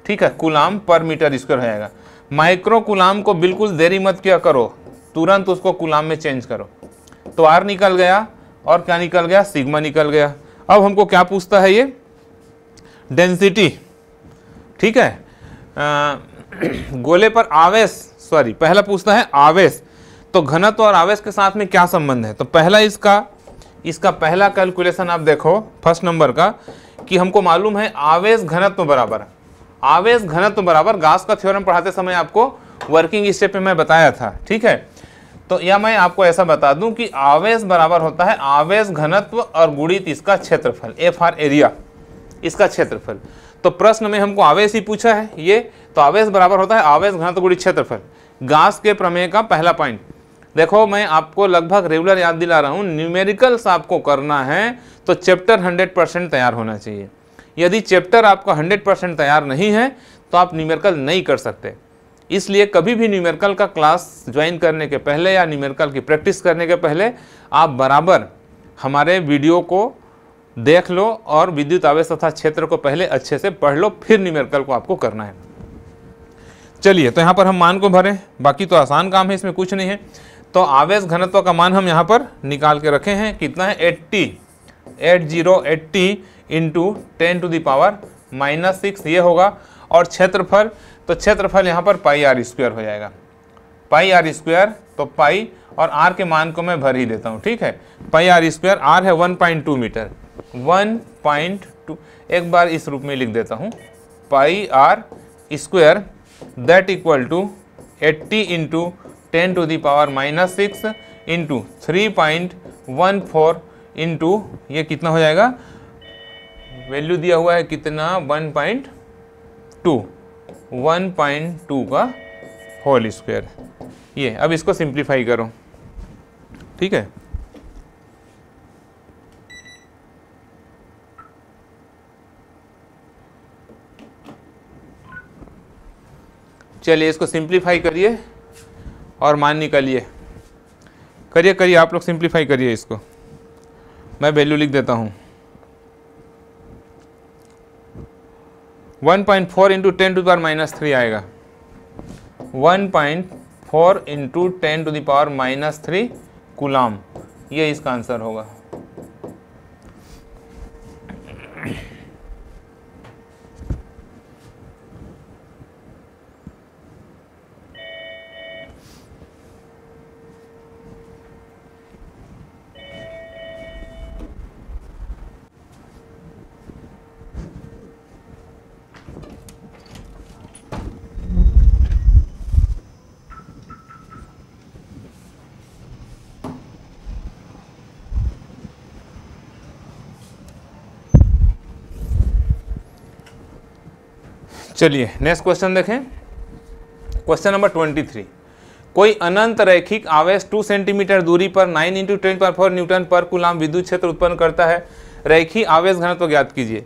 ठीक है कुलाम पर मीटर स्क्वायर हो जाएगा माइक्रो कुलाम को बिल्कुल देरी मत किया करो तुरंत उसको कुलाम में चेंज करो तो आर निकल गया और क्या निकल गया सिग्मा निकल गया अब हमको क्या पूछता है ये डेंसिटी ठीक है आ, गोले पर आवेश सॉरी पहला पूछता है आवेश तो घनत्व और आवेश के साथ में क्या संबंध है तो पहला इसका इसका पहला कैलकुलेशन आप देखो फर्स्ट नंबर का कि हमको मालूम है आवेश घनत्व बराबर आवेश घनत्व बराबर गास का थ्योरम पढ़ाते समय आपको वर्किंग स्टेप पे मैं बताया था ठीक है तो या मैं आपको ऐसा बता दूं कि आवेश बराबर होता है आवेश घनत्व और गुणित इसका क्षेत्रफल एफ आर एरिया इसका क्षेत्रफल तो प्रश्न में हमको आवेश ही पूछा है ये तो आवेश बराबर होता है आवेश घनत्व गुणित क्षेत्रफल गास के प्रमेय का पहला पॉइंट देखो मैं आपको लगभग रेगुलर याद दिला रहा हूँ न्यूमेरिकल्स आपको करना है तो चैप्टर हंड्रेड परसेंट तैयार होना चाहिए यदि चैप्टर आपका हंड्रेड परसेंट तैयार नहीं है तो आप न्यूमेरिकल नहीं कर सकते इसलिए कभी भी न्यूमेरिकल का क्लास ज्वाइन करने के पहले या न्यूमेरिकल की प्रैक्टिस करने के पहले आप बराबर हमारे वीडियो को देख लो और विद्युत आवेश तथा क्षेत्र को पहले अच्छे से पढ़ लो फिर न्यूमेरिकल को आपको करना है चलिए तो यहाँ पर हम मान को भरें बाकी तो आसान काम है इसमें कुछ नहीं है तो आवेश घनत्व का मान हम यहाँ पर निकाल के रखे हैं कितना है eighty eight zero eighty into ten to the power minus six ये होगा और क्षेत्रफल तो क्षेत्रफल यहाँ पर पाई आर स्क्वायर हो जाएगा पाई आर स्क्वायर तो पाई और आर के मान को मैं भर ही देता हूँ ठीक है पाई आर स्क्वायर आर है टू मीटर टू एक बार इस रूप में लिख देता हूँ pi r square that equal to eighty into ten to the power minus six into three point one four into ये कितना हो जाएगा वैल्यू दिया हुआ है कितना one point two one point two का होल स्क्वायर ये अब इसको सिंप्लीफाई करो ठीक है चलिए इसको सिंप्लीफाई करिए और मान निकालिए करिए करिए आप लोग सिंप्लीफाई करिए इसको मैं वैल्यू लिख देता हूँ 1.4 point four into ten to the power minus three आएगा 1.4 point four into ten to the power minus three coulomb ये इसका आंसर होगा चलिए नेक्स्ट क्वेश्चन देखें क्वेश्चन नंबर ट्वेंटी थ्री कोई अनंत रैखिक आवेश टू सेंटीमीटर दूरी पर nine into ten power four newton per coulomb विद्युत क्षेत्र उत्पन्न करता है रेखी आवेश घनत्व ज्ञात कीजिए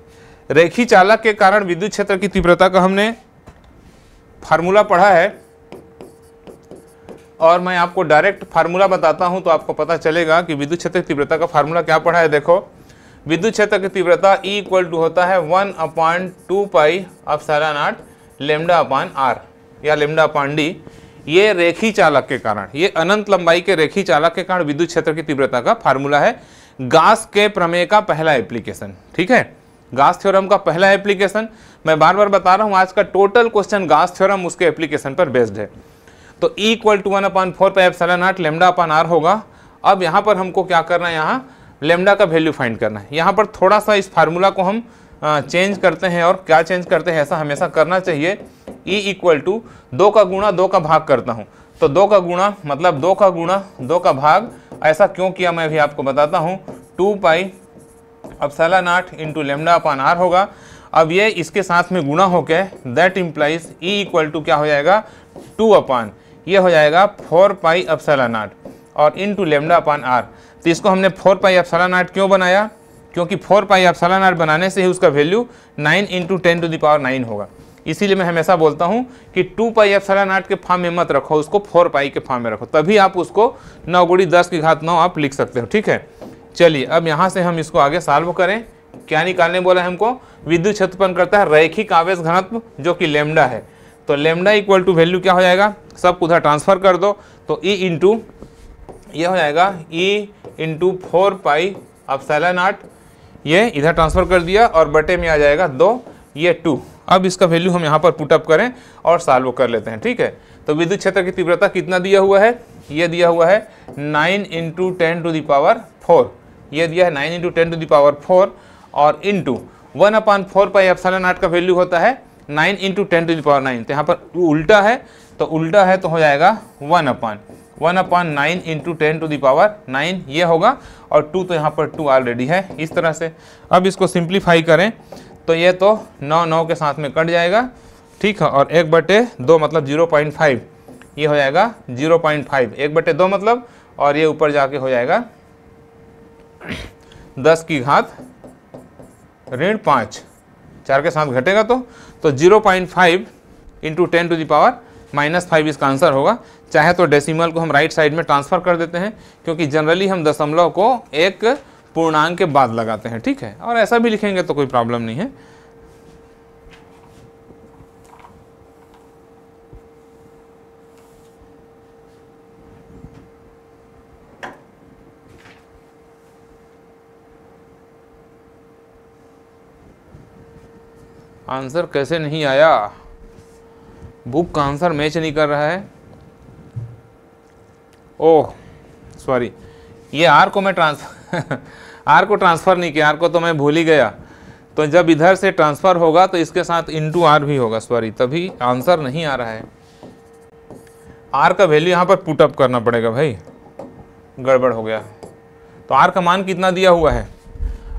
रेखी चालक के कारण विद्युत क्षेत्र की तीव्रता का हमने फार्मूला पढ़ा है और मैं आपको डायरेक्ट फार्मूला बताता हूं तो आपको पता चलेगा कि विद्युत क्षेत्र तीव्रता का फार्मूला क्या पढ़ा है देखो विद्युत क्षेत्र की तीव्रता E इक्वल टू होता है वन अपॉन टू पाई अब सारा नाट लेमडा अपॉन आर या लेमडा अपॉन डी ये रेखी चालक के कारण ये अनंत लंबाई के रेखी चालक के कारण विद्युत क्षेत्र की तीव्रता का फार्मूला है गास के प्रमेय का पहला एप्लीकेशन ठीक है गास थ्योरम का पहला एप्लीकेशन मैं बार बार बता रहा हूँ आज का टोटल क्वेश्चन गास थ्योरम उसके एप्लीकेशन पर बेस्ड है तो e equal to one upon four pi epsilon naught lambda upon are होगा अब यहाँ पर हमको क्या करना है यहाँ लेमडा का वैल्यू फाइंड करना है यहाँ पर थोड़ा सा इस फार्मूला को हम चेंज करते हैं और क्या चेंज करते हैं ऐसा हमेशा करना चाहिए ई इक्वल टू दो का गुणा दो का भाग करता हूँ तो दो का गुणा मतलब दो का गुणा दो का भाग ऐसा क्यों किया मैं अभी आपको बताता हूँ टू पाई अब epsilon naught into lambda upon r होगा अब ये इसके साथ में गुणा होके that implies e equal to क्या हो जाएगा टू अपान ये हो जाएगा फोर पाई अब सला नाट और into lambda upon r तो इसको हमने फोर पाई अफसलान आर्ट क्यों बनाया क्योंकि फोर पाई अफसलान आर्ट बनाने से ही उसका value nine into ten to the power nine होगा इसीलिए मैं हमेशा बोलता हूँ कि टू पाई एप्सलन आठ के फार्म में मत रखो उसको फोर पाई के फॉर्म में रखो तभी आप उसको नौ गुड़ी दस की घात नौ आप लिख सकते हो ठीक है चलिए अब यहाँ से हम इसको आगे सॉल्व करें क्या निकालने बोला है हमको विद्युत क्षेत्रपन करता है रैखिक आवेश घनत्व जो कि लेमडा है तो लेमडा इक्वल टू वैल्यू क्या हो जाएगा सब उधर ट्रांसफर कर दो तो ई e इंटू ये हो जाएगा ई इंटू फोर पाई अपसैला नाट ये इधर ट्रांसफ़र कर दिया और बटे में आ जाएगा दो ये टू अब इसका वैल्यू हम यहाँ पर पुटअप करें और सॉल्व कर लेते हैं ठीक है तो विद्युत क्षेत्र की तीव्रता कितना दिया हुआ है ये दिया हुआ है nine into ten to the power four ये दिया है nine into ten to the power four और into one upon four pi epsilon naught का वैल्यू होता है nine into ten to the power nine तो यहाँ पर उल्टा है तो उल्टा है तो हो जाएगा one upon one upon nine into ten to the power nine ये होगा और टू तो यहाँ पर टू ऑलरेडी है इस तरह से अब इसको सिंप्लीफाई करें तो ये तो नौ नौ के साथ में कट जाएगा ठीक है और एक बटे दो मतलब जीरो पॉइंट फाइव ये हो जाएगा जीरो पॉइंट फाइव एक बटे दो मतलब और ये ऊपर जाके हो जाएगा दस की घात ऋण पाँच चार के साथ घटेगा तो तो zero point five into ten to the power minus five इसका आंसर होगा चाहे तो डेसिमल को हम राइट साइड में ट्रांसफ़र कर देते हैं क्योंकि जनरली हम दशमलव को एक पूर्णांक के बाद लगाते हैं ठीक है और ऐसा भी लिखेंगे तो कोई प्रॉब्लम नहीं है आंसर कैसे नहीं आया बुक का आंसर मैच नहीं कर रहा है ओह सॉरी ये आर को मैं ट्रांसफर आर को ट्रांसफ़र नहीं किया आर को तो मैं भूल ही गया तो जब इधर से ट्रांसफ़र होगा तो इसके साथ इंटू आर भी होगा सॉरी तभी आंसर नहीं आ रहा है आर का वैल्यू यहाँ पर पुटअप करना पड़ेगा भाई गड़बड़ हो गया तो आर का मान कितना दिया हुआ है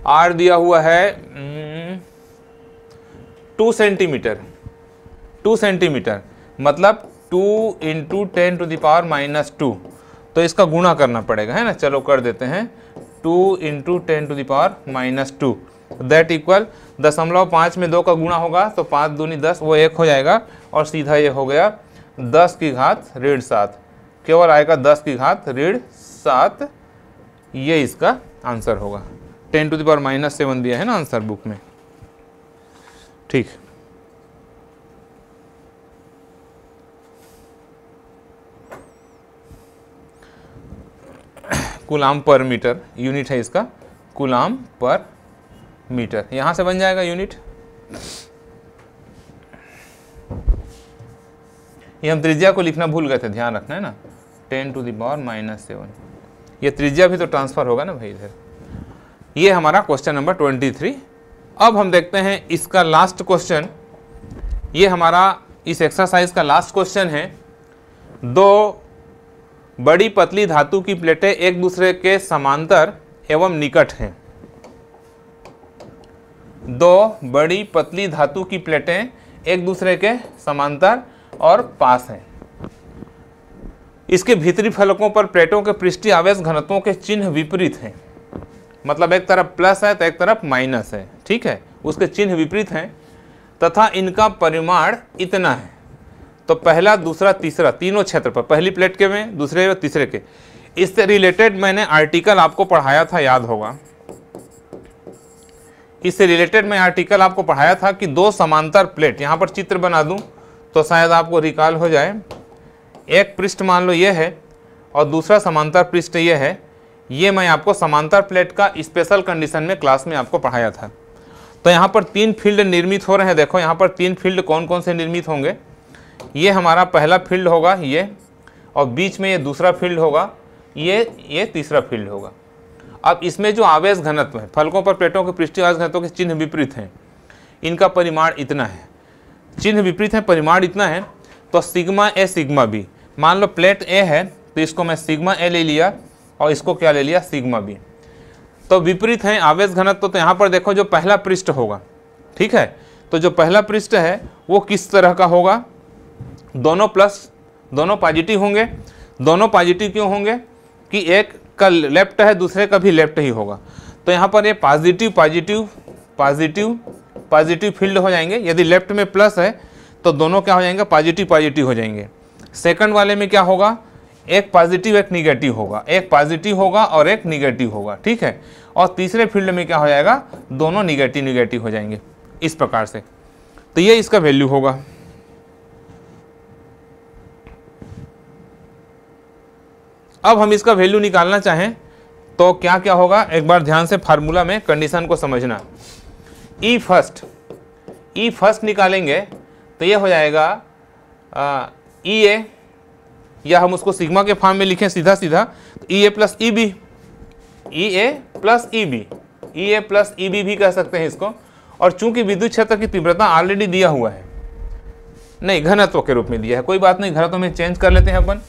आर दिया हुआ है टू सेंटीमीटर टू सेंटीमीटर मतलब two into ten to the power minus two तो इसका गुणा करना पड़ेगा है ना चलो कर देते हैं two into ten to the power minus two that equal दशमलव पाँच में दो का गुणा होगा तो पाँच दूनी दस वो एक हो जाएगा और सीधा ये हो गया दस की घात ऋण सात केवल आएगा दस की घात ऋण सात ये इसका आंसर होगा ten to the power minus seven दिया है ना आंसर बुक में ठीक कुलाम पर मीटर यूनिट है इसका कुलाम पर मीटर यहां से बन जाएगा यूनिट ये हम त्रिज्या को लिखना भूल गए थे ध्यान रखना है ना ten to the power minus seven ये त्रिज्या भी तो ट्रांसफ़र होगा ना भाई इधर ये हमारा क्वेश्चन नंबर ट्वेंटी थ्री अब हम देखते हैं इसका लास्ट क्वेश्चन ये हमारा इस एक्सरसाइज का लास्ट क्वेश्चन है दो बड़ी पतली धातु की प्लेटें एक दूसरे के समांतर एवं निकट हैं दो बड़ी पतली धातु की प्लेटें एक दूसरे के समांतर और पास हैं इसके भीतरी फलकों पर प्लेटों के पृष्ठीय आवेश घनत्वों के चिन्ह विपरीत हैं मतलब एक तरफ प्लस है तो एक तरफ माइनस है ठीक है उसके चिन्ह विपरीत हैं तथा इनका परिमाण इतना है तो पहला दूसरा तीसरा तीनों क्षेत्र पर पहली प्लेट के में दूसरे और तीसरे के इससे रिलेटेड मैंने आर्टिकल आपको पढ़ाया था याद होगा इससे रिलेटेड मैं आर्टिकल आपको पढ़ाया था कि दो समांतर प्लेट यहाँ पर चित्र बना दूँ तो शायद आपको रिकॉल हो जाए एक पृष्ठ मान लो ये है और दूसरा समांतर पृष्ठ ये है ये मैं आपको समांतर प्लेट का स्पेशल कंडीशन में क्लास में आपको पढ़ाया था तो यहाँ पर तीन फील्ड निर्मित हो रहे हैं देखो यहाँ पर तीन फील्ड कौन कौन से निर्मित होंगे ये हमारा पहला फील्ड होगा ये और बीच में ये दूसरा फील्ड होगा ये ये तीसरा फील्ड होगा अब इसमें जो आवेश घनत्व है फलकों पर प्लेटों के पृष्ठ आवेश घनत्व के चिन्ह विपरीत हैं इनका परिमाण इतना है चिन्ह विपरीत है परिमाण इतना है तो सिग्मा ए सिग्मा बी मान लो प्लेट ए है तो इसको मैं सिग्मा ए ले लिया और इसको क्या ले लिया सिग्मा बी तो विपरीत हैं आवेश घनत्व तो यहाँ पर देखो जो पहला पृष्ठ होगा ठीक है तो जो पहला पृष्ठ है वो किस तरह का होगा दोनों प्लस दोनों पॉजिटिव होंगे दोनों पॉजिटिव क्यों होंगे कि एक का लेफ्ट है दूसरे का भी लेफ्ट ही होगा तो यहाँ पर ये positive positive positive positive field हो जाएंगे यदि लेफ्ट में प्लस है तो दोनों क्या हो जाएंगे पॉजिटिव पॉजिटिव हो जाएंगे सेकंड वाले में क्या होगा एक पॉजिटिव एक निगेटिव होगा एक पॉजिटिव होगा और एक निगेटिव होगा ठीक है और तीसरे फील्ड में क्या हो जाएगा दोनों निगेटिव निगेटिव हो जाएंगे इस प्रकार से तो ये इसका वैल्यू होगा अब हम इसका वैल्यू निकालना चाहें तो क्या क्या होगा एक बार ध्यान से फार्मूला में कंडीशन को समझना ई फर्स्ट ई फर्स्ट निकालेंगे तो ये हो जाएगा ई ए e या हम उसको सिग्मा के फॉर्म में लिखें सीधा सीधा तो E A plus E B E A plus E B E A plus E B भी कह सकते हैं इसको और चूंकि विद्युत क्षेत्र की तीव्रता ऑलरेडी दिया हुआ है नहीं घनत्व के रूप में दिया है कोई बात नहीं घनत्व में चेंज कर लेते हैं अपन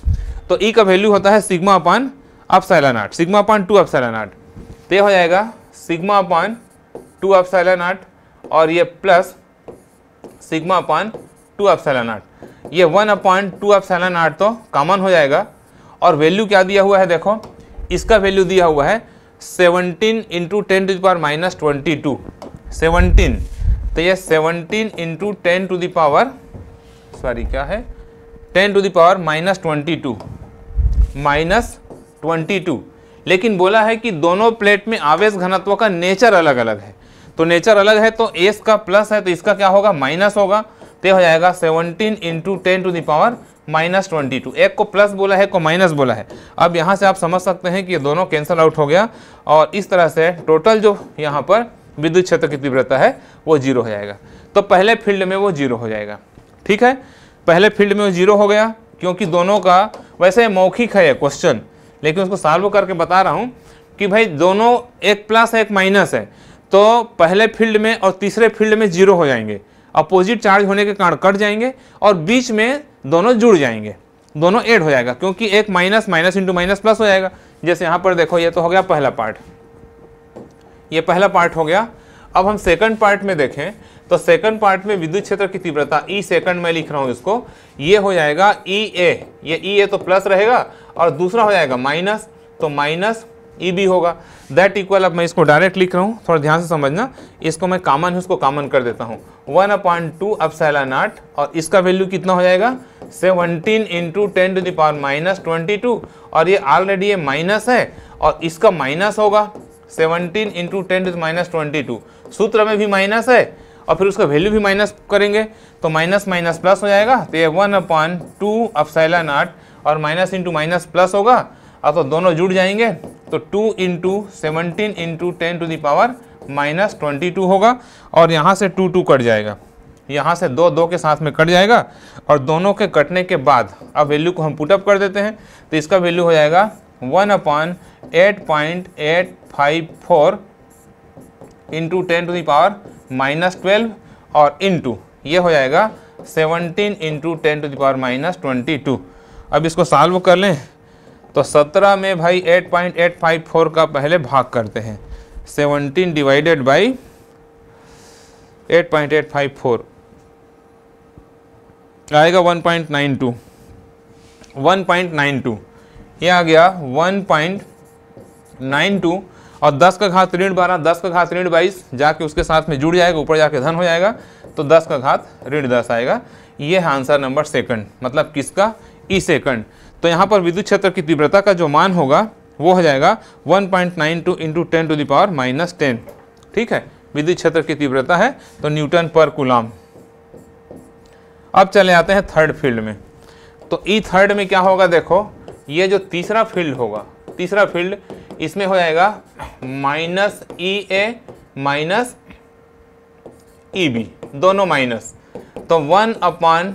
तो ई e का वैल्यू होता है sigma upon epsilon naught sigma upon two epsilon naught तो हो जाएगा sigma upon two epsilon naught और ये plus sigma upon two epsilon naught ये वन अपान टू अपसाइला नाट तो कॉमन हो जाएगा और वैल्यू क्या दिया हुआ है देखो इसका वैल्यू दिया हुआ है seventeen into ten to the power minus twenty two seventeen तो ये seventeen into ten to the power sorry क्या है ten to the power minus twenty two minus twenty two लेकिन बोला है कि दोनों प्लेट में आवेश घनत्व का नेचर अलग अलग है तो नेचर अलग है तो एस का प्लस है तो इसका क्या होगा माइनस होगा तो यह हो जाएगा seventeen into ten to the power minus twenty two एक को प्लस बोला है एक को माइनस बोला है अब यहाँ से आप समझ सकते हैं कि ये दोनों कैंसल आउट हो गया और इस तरह से टोटल जो यहाँ पर विद्युत क्षेत्र की तीव्रता है वो जीरो हो जाएगा तो पहले फील्ड में वो जीरो हो जाएगा ठीक है पहले फील्ड में वो जीरो हो गया क्योंकि दोनों का वैसे मौखिक है क्वेश्चन लेकिन उसको सॉल्व करके बता रहा हूँ कि भाई दोनों एक प्लस है एक माइनस है तो पहले फील्ड में और तीसरे फील्ड में जीरो हो जाएंगे अपोजिट चार्ज होने के कारण कट जाएंगे और बीच में दोनों जुड़ जाएंगे दोनों ऐड हो जाएगा क्योंकि एक minus minus into minus plus हो जाएगा जैसे यहाँ पर देखो ये तो हो गया पहला पार्ट ये पहला पार्ट हो गया अब हम सेकंड पार्ट में देखें तो सेकंड पार्ट में विद्युत क्षेत्र की तीव्रता ई सेकंड में लिख रहा हूँ इसको ये हो जाएगा ई e ए ये ई e ए तो प्लस रहेगा और दूसरा हो जाएगा माइनस तो माइनस ई बी होगा दैट इक्वल अब मैं इसको डायरेक्ट लिख रहा हूँ थोड़ा ध्यान से समझना इसको मैं कॉमन है उसको कामन कर देता हूँ वन पॉइंट टू अब सैला नाट और इसका वैल्यू कितना हो जाएगा seventeen into ten to the power minus twenty two और ये ऑलरेडी ये माइनस है और इसका माइनस होगा seventeen into ten to minus twenty two सूत्र में भी माइनस है और फिर उसका वैल्यू भी माइनस करेंगे तो माइनस माइनस प्लस हो जाएगा तो ये one upon two epsilon naught और माइनस इंटू माइनस प्लस होगा और तो दोनों जुड़ जाएंगे तो two into seventeen into ten to the power minus twenty two होगा और यहाँ से टू टू कट जाएगा यहाँ से दो दो के साथ में कट जाएगा और दोनों के कटने के बाद अब वैल्यू को हम पुटअप कर देते हैं तो इसका वैल्यू हो जाएगा one upon eight point eight five four into ten to the power minus twelve और इंटू ये हो जाएगा seventeen into ten to the power minus twenty two अब इसको सॉल्व कर लें तो सत्रह में भाई eight point eight five four का पहले भाग करते हैं seventeen divided by eight point eight five four आएगा one point nine two one point nine two ये आ गया वन पॉइंट नाइन टू और दस का घात ऋण बारह दस का घात ऋण बाईस जाके उसके साथ में जुड़ जाएगा ऊपर जाके धन हो जाएगा तो दस का घात ऋण दस आएगा ये है आंसर नंबर सेकंड मतलब किसका ई सेकंड तो यहाँ पर विद्युत क्षेत्र की तीव्रता का जो मान होगा वो हो जाएगा 1.92 point nine two into ten to the power minus ten ठीक है विद्युत क्षेत्र की तीव्रता है तो न्यूटन पर कुलाम अब चले आते हैं थर्ड फील्ड में तो ई थर्ड में क्या होगा देखो ये जो तीसरा फील्ड होगा तीसरा फील्ड इसमें हो जाएगा minus E A minus E B दोनों माइनस तो वन अपॉन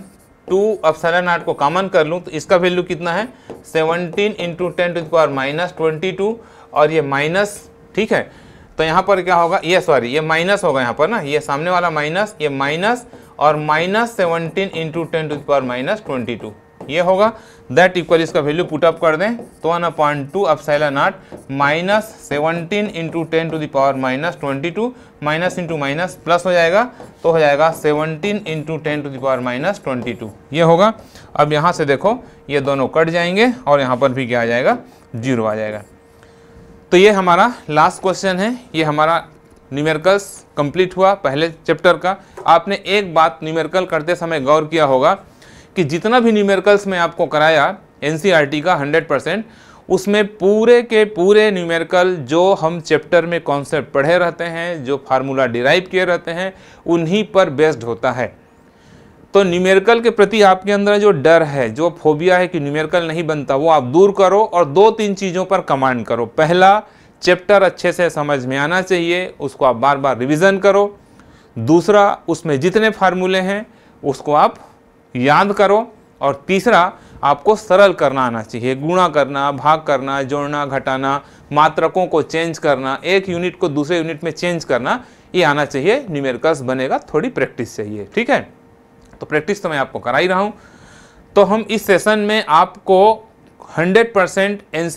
टू सेवन आठ को कॉमन कर लूँ तो इसका वैल्यू कितना है seventeen into ten to the minus twenty two और ये माइनस ठीक है तो यहाँ पर क्या होगा ये सॉरी ये माइनस होगा यहाँ पर ना ये सामने वाला माइनस ये माइनस और minus seventeen into ten to the minus twenty two ये होगा दैट इक्वल इसका वैल्यू पुट अप कर दें तो वन अपॉइंट टू अब सैला not minus seventeen into ten to the power minus twenty two minus into minus plus हो जाएगा तो हो जाएगा seventeen into ten to the power minus twenty two ये होगा अब यहाँ से देखो ये दोनों कट जाएंगे और यहाँ पर भी क्या आ जाएगा जीरो आ जाएगा तो ये हमारा लास्ट क्वेश्चन है ये हमारा न्यूमेरिकल्स कंप्लीट हुआ पहले चैप्टर का आपने एक बात न्यूमेरिकल करते समय गौर किया होगा कि जितना भी न्यूमेरिकल्स में आपको कराया एन e का हंड्रेड परसेंट उसमें पूरे के पूरे न्यूमेरिकल जो हम चैप्टर में कॉन्सेप्ट पढ़े रहते हैं जो फार्मूला डिराइव किए रहते हैं उन्हीं पर बेस्ड होता है तो न्यूमेरिकल के प्रति आपके अंदर जो डर है जो फोबिया है कि न्यूमेरिकल नहीं बनता वो आप दूर करो और दो तीन चीज़ों पर कमांड करो पहला चैप्टर अच्छे से समझ में आना चाहिए उसको आप बार बार रिविज़न करो दूसरा उसमें जितने फार्मूले हैं उसको आप याद करो और तीसरा आपको सरल करना आना चाहिए गुणा करना भाग करना जोड़ना घटाना मात्रकों को चेंज करना एक यूनिट को दूसरे यूनिट में चेंज करना ये आना चाहिए न्यूमेरिकल्स बनेगा थोड़ी प्रैक्टिस चाहिए ठीक है तो प्रैक्टिस तो मैं आपको करा ही रहा हूँ तो हम इस सेशन में आपको 100 परसेंट एन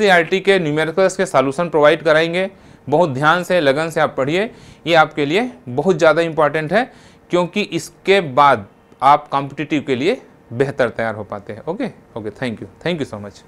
के न्यूमेरिकल्स के सॉल्यूशन प्रोवाइड कराएंगे बहुत ध्यान से लगन से आप पढ़िए ये आपके लिए बहुत ज़्यादा इम्पॉर्टेंट है क्योंकि इसके बाद आप कॉम्पिटिटिव के लिए बेहतर तैयार हो पाते हैं okay okay thank you thank you so much